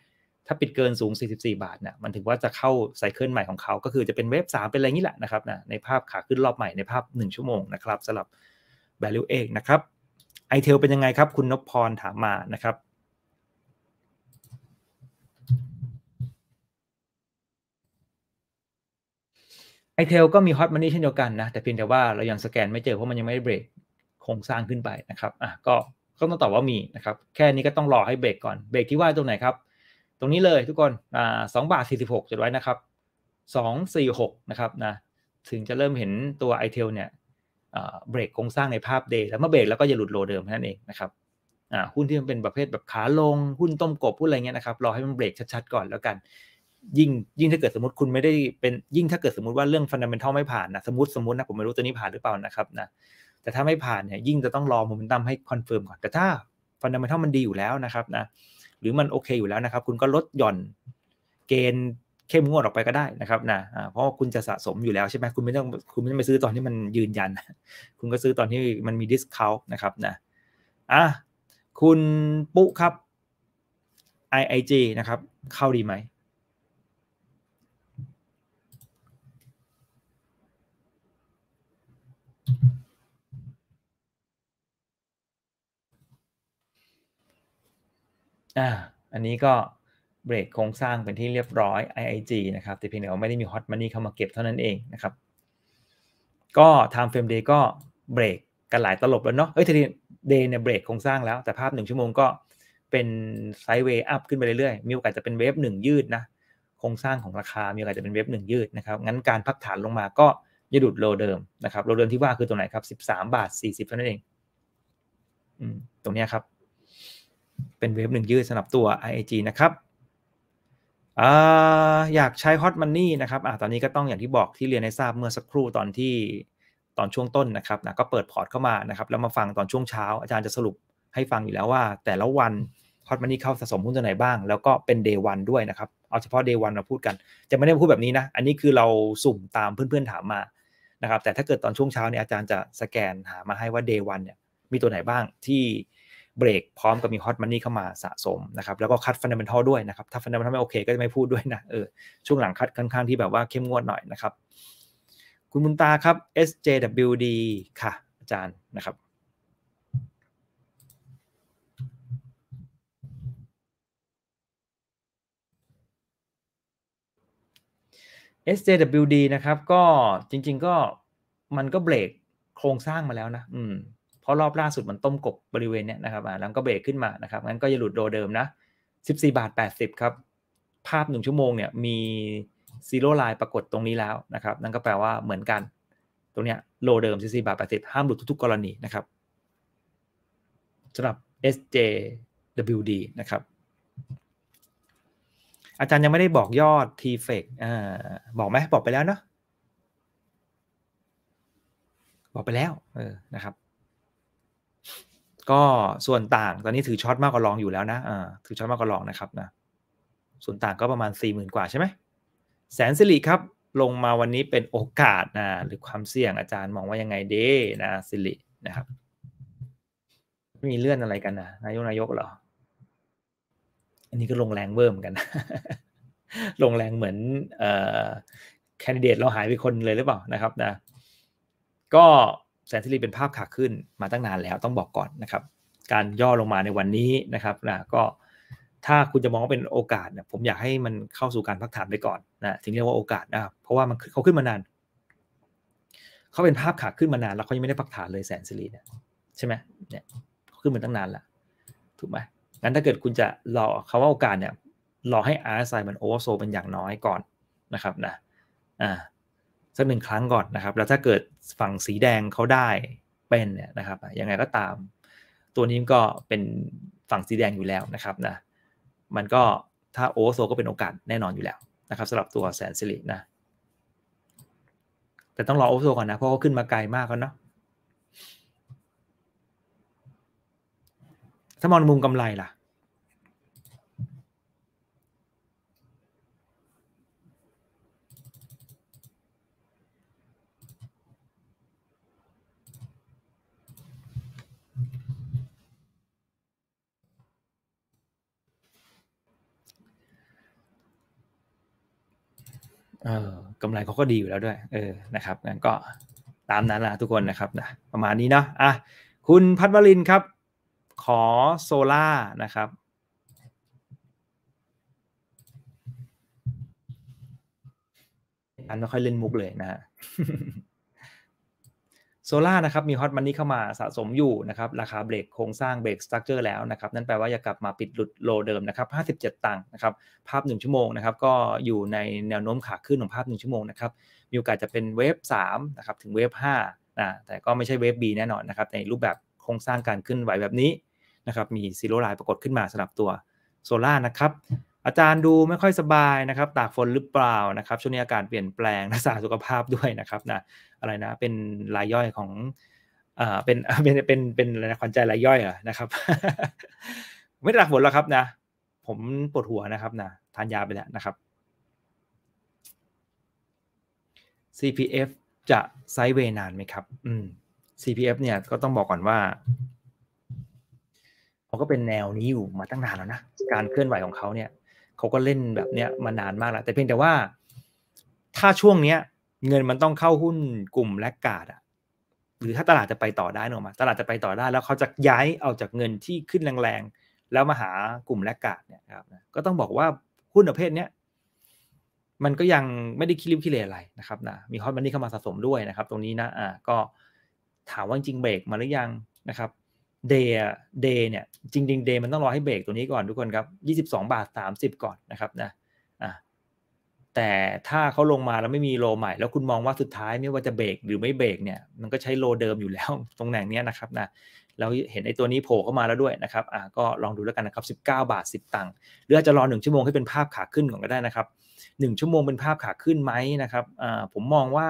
ถ้าปิดเกินสูง 44 บาทเนี่ยมันถึงว่าจะเข้าไซเคิลใหม่ของเขาก็คือจะเป็นเวสา3เป็นอะไรนี้แหละนะครับนะในภาพขาขึ้นรอบใหม่ในภาพ 1 ชั่วโมงนะครับสำหรับ value เองนะครับไอเทลเป็นยังไงครับคุณนพพรถามมานะครับไอเทลก็มีฮอตมันนี่เช่นเดียวกันนะ แต่เพียงแต่ว่าเรายังสแกนไม่เจอ เพราะมันยังไม่ได้เบรกโครงสร้างขึ้นไปนะครับอ่ะก็ก็ต้องตอบว่ามีนะครับ แค่นี้ก็ต้องรอให้เบรกก่อนเบรกที่ว่าตรงไหนครับ ตรงนี้เลยทุกคนอ่าสองบาทสี่สิบหกจดไว้นะครับสองสี่หกนะครับนะถึงจะเริ่มเห็นตัวไอเทลเนี่ยเบรกโครงสร้างในภาพเดย์แล้วเมื่อเบรกแล้วก็จะหลุดโลเดิมนั่นเองนะครับหุ้นที่มันเป็นประเภทแบบขาลงหุ้นต้มกบหุ้นอะไรเงี้ยนะครับรอให้มันเบรกชัดๆก่อนแล้วกันยิ่งยิ่งถ้าเกิดสมมติคุณไม่ได้เป็นยิ่งถ้าเกิดสมมติว่าเรื่องฟันดัมเบลทัลไม่ผ่านนะสมมติสมมตินะผมไม่รู้ตัวนี้ผ่านหรือเปล่านะครับนะแต่ถ้าไม่ผ่านเนี่ยยิ่งจะต้องรอโมเมนตัมให้คอนเฟิร์มก่อนแต่ถ้าฟันดัมเบลทัลมันดีอยู่แล้วนะครับนะหรือมันโอเคอยู่แล้วนะครับ คุณก็ลดหย่อน เกณฑ์เข้มงวดออกไปก็ได้นะครับนะเพราะคุณจะสะสมอยู่แล้ว ใช่ไหมคุณไม่ต้องคุณไม่ต้องไปซื้อตอนที่มันยืนยันคุณก็ซื้อตอนที่มันมีดิสคาวนะครับนะอ่ะคุณปุ๊ครับ IIG นะครับ เข้าดีไหมอ่าอันนี้ก็เบรกโครงสร้างเป็นที่เรียบร้อย IIG นะครับแต่เพียงแต่ว่าไม่ได้มี Hot Money เข้ามาเก็บเท่านั้นเองนะครับ ก็ Time Frame Day ก็เบรกกันหลายตลบ แล้วเนาะเอ้ย ทีนี้เดย์เนี่ยเบรกโครงสร้างแล้ว แต่ภาพหนึ่งชั่วโมงก็เป็น ไซด์เวย์อัพ ขึ้นไปเรื่อยๆมีโอกาส จะเป็น เวฟหนึ่งยืดนะโครงสร้างของราคามีโอกาสจะเป็นเวฟหนึ่งยืดนะครับ งั้นการพักฐานลงมาก็ยืดุดโลเดิมนะครับโลเดิมที่ว่าคือตรงไหนครับ13บาท40เท่านั้นเองอตรงนี้ครับเป็นเวฟหนึ่งยืดสำหรับตัว IAG นะครับ อยากใช้ Hot Money นะครับอตอนนี้ก็ต้องอย่างที่บอกที่เรียนให้ทราบเมื่อสักครู่ตอนที่ตอนช่วงต้นนะครับนะก็เปิดพอร์ตเข้ามานะครับ แล้วมาฟังตอนช่วงเช้าอาจารย์จะสรุปให้ฟังอยู่แล้วว่า แต่ละวัน Hot Money เข้าสะสมหุ้นตัวไหนบ้าง แล้วก็เป็น Day วันด้วยนะครับ เอาเฉพาะ Day วันมาพูดกัน จะไม่ได้พูดแบบนี้นะ อันนี้คือเราสุ่มตามเพื่อนๆถามมานะครับ แต่ถ้าเกิดตอนช่วงเช้าเนี่ยอาจารย์จะสแกนหามาให้ว่า Day วันเนี่ยมีตัวไหนบ้างที่เบรกพร้อมกับมีฮอตมันนี่เข้ามาสะสมนะครับ แล้วก็คัดฟันเดเมนทัลด้วยนะครับ ถ้าฟันเดเมนทัลไม่โอเค ก็จะไม่พูดด้วยนะเออช่วงหลังคัดค่อนข้างที่แบบว่าเข้มงวดหน่อยนะครับ คุณบุญตาครับ SJWD ค่ะ อาจารย์นะครับเอ SJWD นะครับ ก็จริงๆก็มันก็เบรกโครงสร้างมาแล้วนะ อืมเพราะรอบล่าสุดมันต้มกบบริเวณเนี้ยนะครับ แล้วก็เบรกขึ้นมา นะครับ งั้นก็อย่าหลุดโดเดิมนะ 14บาท80 ครับ ภาพ 1 ชั่วโมงเนี่ยมีซีโร่ไลน์ปรากฏตรงนี้แล้วนะครับ นั่นก็แปลว่าเหมือนกัน ตรงเนี้ยโลเดิม 14บาท80 ห้ามหลุดทุกๆกรณีนะครับสำหรับ SJWD นะครับ อาจารย์ยังไม่ได้บอกยอด t f e c อบอกไหมบอกไปแล้วเนาะ บอกไปแล้ว เออนะครับก็ส่วนต่างตอนนี้ถือช็อตมากกว่าลองอยู่แล้วนะอ่าถือช็อตมากกว่าลองนะครับ นะ ส่วนต่างก็ประมาณ4ี่หมื่นกว่าใช่ไหมแสนสิริครับ ลงมาวันนี้เป็นโอกาสนะหรือความเสี่ยงอาจารย์มองว่ายังไงเดนะสิรินะครับมีเลื่อนอะไรกันนะนายกนายกเหรออันนี้ก็ลงแรงเบิ่มกันลงแรงเหมือน เอ่อแคนดิเดตเราหายไปคนเลยหรือเปล่านะครับ นะ ก็แซนติลีเป็นภาพขาขึ้นมาตั้งนานแล้ว ต้องบอกก่อนนะครับ การย่อลงมาในวันนี้นะครับนะก็ถ้าคุณจะมองว่าเป็นโอกาสเนี่ยผมอยากให้มันเข้าสู่การพักฐานไปก่อน นะถึงเรียกว่าโอกาสนะครับเพราะว่ามันเขาขึ้นมานานเขาเป็นภาพขาขึ้นมานานแล้วเขายังไม่ได้พักฐานเลยแสนสิริเนี่ย ใช่ไหมเนี่ย ขึ้นมาตั้งนานแล้วถูกไหมงั้นถ้าเกิดคุณจะรอคาว่าโอกาสเนี่ยรอให้ RSI มันโอเวอร์โซเป็นอย่างน้อยก่อนนะครับ นะอ่าสักหนึ่งครั้งก่อนนะครับแล้วถ้าเกิดฝั่งสีแดงเขาได้เป็นเนี่ยนะครับยังไงก็ตามตัวนี้ก็เป็นฝั่งสีแดงอยู่แล้วนะครับนะมันก็ถ้าโอโซ ก็เป็นโอกาสแน่นอนอยู่แล้วนะครับสำหรับตัวแสนสิรินะแต่ต้องรอโอโซก่อนนะเพราะเขาขึ้นมาไกลมากแล้วเนาะถ้ามองมุมกำไรล่ะออกำไรเขาก็ดีอยู่แล้วด้วย เออนะครับงั้นก็ตามนั้นละทุกคนนะครับนะประมาณนี้เนาะอ่ะ คุณพัทวรินครับ ขอโซล่านะครับอันไม่ค่อยเล่นมุกเลยนะฮะโซล่านะครับมีฮอตมันนี่เข้ามาสะสมอยู่นะครับราคาเบรกโครงสร้างเบรกสตั๊กเจอร์แล้วนะครับนั่นแปลว่าจะกลับมาปิดหลุดโลเดิมนะครับ57ตังค์นะครับ ภาพ 1 ชั่วโมงนะครับก็อยู่ในแนวโน้มขาขึ้นของภาพ 1 ชั่วโมงนะครับมีโอกาสจะเป็นเวฟ3นะครับถึงเวฟ5นะแต่ก็ไม่ใช่เวฟ B แน่นอนนะครับในรูปแบบโครงสร้างการขึ้นไหวแบบนี้นะครับมีซีโร่ไลน์ปรากฏขึ้นมาสำหรับตัวโซล่านะครับอาจารย์ดูไม่ค่อยสบายนะครับตากฝนหรือเปล่านะครับ ช่วงนี้อากาศเปลี่ยนแปลงนัสาสุขภาพด้วยนะครับนะอะไรนะเป็นรายย่อยของอ่าเป็นเป็นเป็นเป็นอะไรนะขวัญใจรายย่อยอะนะครับไม่ได้หลักผลแล้วครับนะผมปวดหัวนะครับนะทานยาไปแล้วนะครับ CPF จะไซเวนานไหมครับ อืม CPF เนี่ยก็ต้องบอกก่อนว่า เขาก็เป็นแนวนี้อยู่มาตั้งนานแล้วนะ การเคลื่อนไหวของเขาเนี่ยเขาก็เล่นแบบเนี้ยมานานมากแล้วแต่เพียงแต่ว่าถ้าช่วงเนี้ยเงินมันต้องเข้าหุ้นกลุ่มแลกกาดอะหรือถ้าตลาดจะไปต่อได้นออมาตลาดจะไปต่อได้แล้วเขาจะย้ายเอาจากเงินที่ขึ้นแรงๆแล้วมาหากลุ่มแลกกาดเนี่ยครับก็ต้องบอกว่าหุ้นประเภทเนี้ยมันก็ยังไม่ได้คิริบคิเลอะไรนะครับ นะ มีฮอตมันนี่เข้ามาสะสมด้วยนะครับ ตรงนี้นะ อ่า ก็ถามว่าจริงเบรกมาหรือยังนะครับ เดย์เดย์เนี่ยจริงๆเดย์มันต้องรอให้เบรกตัวนี้ก่อนทุกคนครับ22บาท30ก่อนนะครับ นะแต่ถ้าเขาลงมาแล้วไม่มีโลใหม่แล้วคุณมองว่าสุดท้ายไม่ว่าจะเบรกหรือไม่เบรกเนี่ยมันก็ใช้โลเดิมอยู่แล้วตรงแหน่งนี้นะครับนะเราเห็นไอ้ตัวนี้โผล่เข้ามาแล้วด้วยนะครับอ่าก็ลองดูแล้วกันนะครับ19 บาท 10ตังค์หรืออาจจะรอ 1ชั่วโมงให้เป็นภาพขาขึ้นก่อนก็ได้นะครับ1ชั่วโมงเป็นภาพขาขึ้นไหมนะครับอ่าผมมองว่า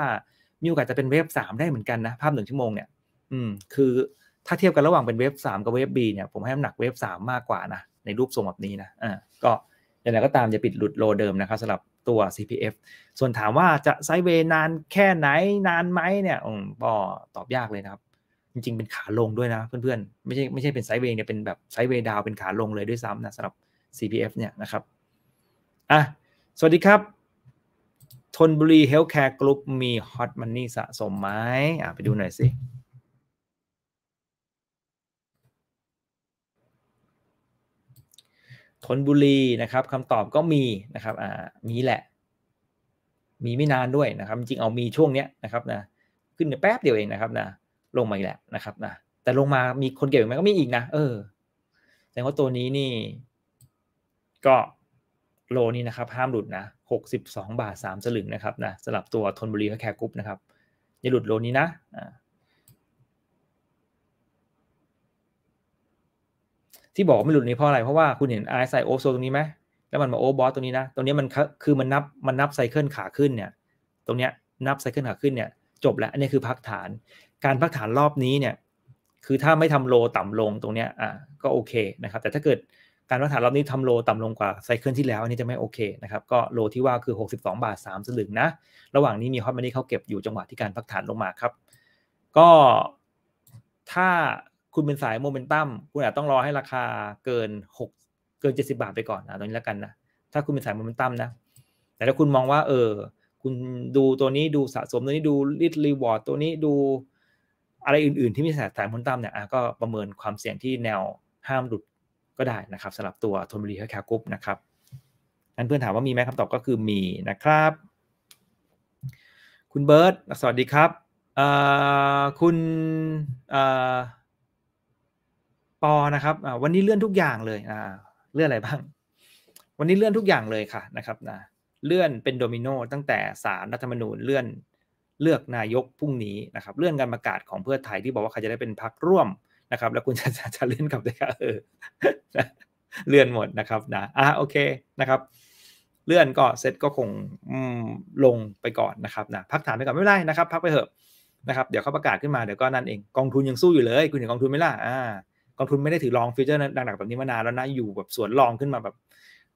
มีโอกาสจะเป็นเวฟสามได้เหมือนกันนะภาพ1ชั่วโมงเนี่ยอืมคือถ้าเทียบกันระหว่างเป็นเวฟสามกับเวฟบีเนี่ยผมให้น้ำหนักเวฟสามมากกว่านะในรูปทรงแบบนี้นะอ่าก็อย่างไรก็ตามจะปิด หลุดโลเดิมนะครับสำหรับตัว CPF ส่วนถามว่าจะไซเว์นานแค่ไหนนานไหมเนี่ยอกอตอบยากเลยนะครับ จริงๆ เป็นขาลงด้วยนะเพื่อนๆ ไม่ใช่ไม่ใช่เป็นไซเวย์เนี่ย เป็นแบบไซเว์ดาว เป็นขาลงเลยด้วยซ้ำนะสำหรับ CPF เนี่ยนะครับ อ่ะ สวัสดีครับ ทนบุรีเฮลท์แคร์กรุ๊ปมีฮอตมันนี่สะสมไหมอ่ะไปดูหน่อยสิทนบุรีนะครับคำตอบก็มีนะครับ อ่ามีแหละ มีไม่นานด้วยนะครับ จริงเอามีช่วงเนี้ยนะครับนะขึ้นแป๊บเดียวเองนะครับนะลงมาอีกแหละนะครับนะแต่ลงมามีคนเก็บอีกไหมก็มีอีกนะเออแสดงว่าตัวนี้นี่ ก็โลนี้นะครับ ห้ามหลุดนะหกสิบสองบาทสามสลึงนะครับนะสลับตัวทนบุรีกับแคร์กรุ๊ปนะครับอย่าหลุดโลนี้นะอ่าที่บอกไม่หลุดนี้เพราะอะไร เพราะว่าคุณเห็น RSI o อเอโซตรงนี้ไหมแล้วมันมาโอเบอสตรงนี้นะ ตรงนี้มันคือมันนับมันนับไซเคิลขาขึ้นเนี่ย ตรงเนี้ยนับไซเคิลขาขึ้นเนี่ยจบแล้ว อันนี้คือพักฐาน การพักฐานรอบนี้เนี่ย คือถ้าไม่ทำโลต่ำลงตรงเนี้ยอ่ะก็โอเคนะครับ แต่ถ้าเกิดการพักฐานรอบนี้ทำโล ต่ำลงกว่าไซเคิลที่แล้วอันนี้จะไม่โอเคนะครับ ก็โลที่ว่าคือ 62บาท3สลึงนะ ระหว่างนี้มีฮอตมันนี่เขาเก็บอยู่จังหวะที่การพักฐานลงมาครับ ก็ถ้าคุณเป็นสายโมเมนตัมคุณอาจต้องรอให้ราคาเกินหกเกินเจ็สิบาทไปก่อนนะตรงนี้แล้วกันนะ ถ้าคุณเป็นสายโมเมนตัมนะ แต่ถ้าคุณมองว่าเออคุณดูตัวนี้ดูสะสมตัวนี้ดูลิทรีวอร์ดตัวนี้ดูอะไรอื่นๆ ที่มีสายสายโมเมนตัมเนี่ยก็ประเมินความเสี่ยงที่แนวห้ามหลุดก็ได้นะครับสำหรับตัวทนบิรีเฮลทาแคร์กรุ๊ปนะครับนั้นเพื่อนถามว่ามีไหมคำตอบก็คือมีนะครับ คุณเบิร์ตสวัสดีครับคุณปอนะครับ วันนี้เลื่อนทุกอย่างเลย เลื่อนอะไรบ้าง วันนี้เลื่อนทุกอย่างเลยค่ะ นะครับนะเลื่อนเป็นโดมิโนตั้งแต่สารรัฐธรรมนูญเลื่อน เลือกนายกพรุ่งนี้นะครับ เลื่อนการประกาศของเพื่อไทยที่บอกว่าใครจะได้เป็นพักร่วมนะครับ แล้วคุณจะจะจะเลื่อนกับได้เออ เลื่อนหมดนะครับ นะอ่ะโอเค นะครับ เลื่อนก็เซตก็คงลงไปก่อนนะครับนะพักฐานไปก่อนไม่ได้นไรนะครับ พักไปเถอะนะครับ เดี๋ยวเขาประกาศขึ้นมาเดี๋ยวก็นั่นเองกองทุนยังสู้อยู่เลย คุณเห็นกองทุนไหมล่ะอ่ากองทุนไม่ได้ถือรองฟิวเจอร์หนักๆแบบนี้มานานแล้วนะอยู่แบบสวนรองขึ้นมาแบบ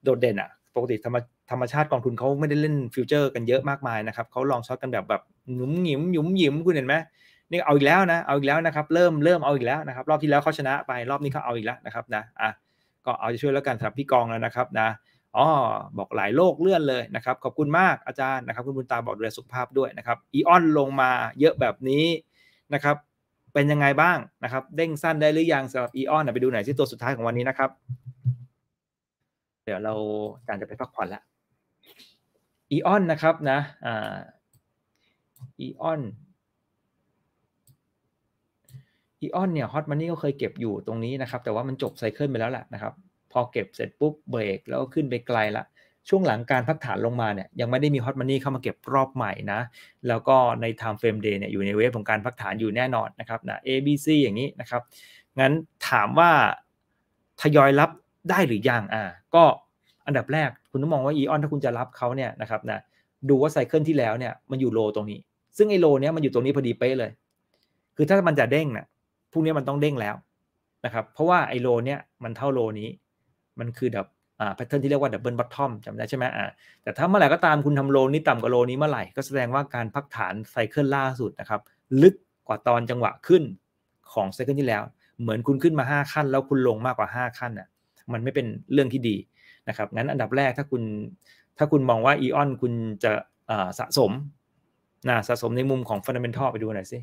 โดดเด่นอ่ะ ปกติธรรมธรรมชาติกองทุนเขาไม่ได้เล่นฟิวเจอร์กันเยอะมากมายนะครับเขาลองช็อตกันแบบแบบหนุ่มหยิมหยุ่มหยิมคุณเห็นไหมนี่เอาอีกแล้วนะ เอาอีกแล้วนะครับเริ่มเริ่มเอาอีกแล้วนะครับรอบที่แล้วเขาชนะไป รอบนี้เขาเอาอีกแล้ว นะครับนะอ่ะก็เอาจะช่วยแล้วกันสำหรับพี่กองแล้วนะครับ นะอ๋อบอกหลายโลกเลื่อนเลยนะครับขอบคุณมากอาจารย์นะครับ คุณบุญตาบอกดูแลสุขภาพด้วยนะครับ อีออนลงมาเยอะแบบนี้นะครับเป็นยังไงบ้างนะครับ เด้งสั้นได้หรือยังสำหรับอีออนไปดูหน่อยที่ตัวสุดท้ายของวันนี้นะครับ เดี๋ยวเราการจะไปพักผ่อนละอีออนนะครับนะอีออนอีออนเนี่ยฮอตมันนี่ก็เคยเก็บอยู่ตรงนี้นะครับ แต่ว่ามันจบไซเคิลไปแล้วแหละนะครับ พอเก็บเสร็จปุ๊บ เบรกแล้วก็ขึ้นไปไกลละช่วงหลังการพักฐานลงมาเนี่ย ยังไม่ได้มีฮอตมันนี่เข้ามาเก็บรอบใหม่นะ แล้วก็ในไทม์เฟรมเดย์เนี่ยอยู่ในเวฟ ของการพักฐานอยู่แน่นอนนะครับนะ A B C อย่างนี้นะครับ งั้นถามว่า ทยอยรับได้หรือยังอ่า ก็อันดับแรกคุณต้องมองว่าอีออนถ้าคุณจะรับเขาเนี่ยนะครับนะดูว่าไซเคิลที่แล้วเนี่ยมันอยู่โล ตรงนี้ ซึ่งไอโลเนี้ยมันอยู่ตรงนี้พอดีเป๊ะเลย คือถ้ามันจะเด้งนะ่ะพรุ่งนี้มันต้องเด้งแล้วนะครับเพราะว่าไอโล เนี้ยมันเท่าโลนี้ มันคือดับ่าแพทเทิร์นที่เรียกว่าดับเบิลบัตทอมจำได้ใช่ไหมอ่าแต่ถ้าเมื่อไหร่ก็ตามคุณทำโลนี้ต่ำกว่าโลนี้เมื่อไหร่ ก็แสดงว่าการพักฐานไซเคิลล่าสุดนะครับลึกกว่าตอนจังหวะขึ้นของไซเคิลที่แล้ว เหมือนคุณขึ้นมา 5 ขั้น แล้วคุณลงมากกว่า 5 ขั้นอ่ะมันไม่เป็นเรื่องที่ดีนะครับงั้นอันดับแรก ถ้าคุณถ้าคุณมองว่าอีออนคุณจะสะสมนะสะสมในมุมของฟันเดเมนทัลไปดูหน่อยสิ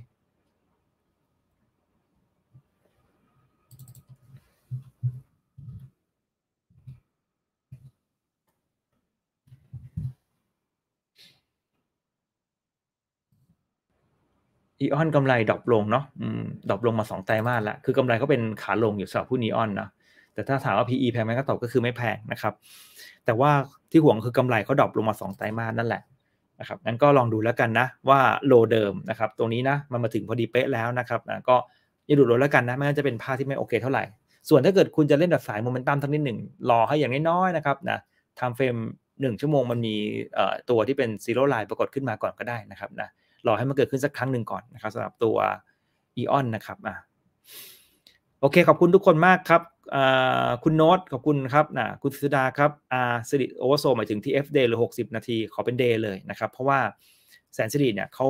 อีออนกำไรดรอปลงเนาะดรอปลงมาสองไตรมาสละคือกำไรเขาเป็นขาลงอยู่สำหรับผู้นีออนนะแต่ถ้าถามว่า PE แพงไหมก็ตอบก็คือไม่แพงนะครับแต่ว่าที่ห่วงคือกำไรเขาดรอปลงมาสองไตรมาสนั่นแหละนะครับงั้นก็ลองดูแล้วกันนะว่าโลเดิมนะครับ ตรงนี้นะมันมาถึงพอดีเป๊ะแล้วนะครับนะก็อย่าดูโลแล้วกันนะไม่งั้นจะเป็นภาพที่ไม่โอเค เท่าไหร่ ส่วนถ้าเกิดคุณจะเล่นแบบสายโมเมนตัมทั้งนิดหนึ่งรอให้อย่างน้อยๆนะครับนะทำเฟรมหนึ่งชั่วโมงมันมีตัวที่เป็นซีโร่ไลน์ปรากฏขึ้นมาก่อนก็ได้นะครับนะรอให้มันเกิดขึ้นสักครั้งหนึ่งก่อนนะครับสำหรับตัวอีออนนะครับอ่ะโอเค ขอบคุณทุกคนมากครับ คุณโน้ตขอบคุณครับนะคุณสุดาครับอาสิริโอเวอร์โซหมายถึงที่ F day หรือ 60 นาที ขอเป็นดย์เลยนะครับ เพราะว่าแสนสิริเนี่ยเขา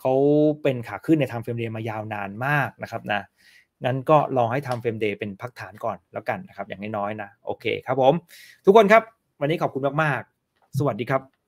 เขาเป็นขาขึ้นในทำเฟรมเดย์มายาวนานมากนะครับนะงั้นก็ลองให้ทำเฟรมเดย์เป็นพักฐานก่อนแล้วกันนะครับอย่างน้อยๆนะโอเคครับผม ทุกคนครับวันนี้ขอบคุณมากๆสวัสดีครับ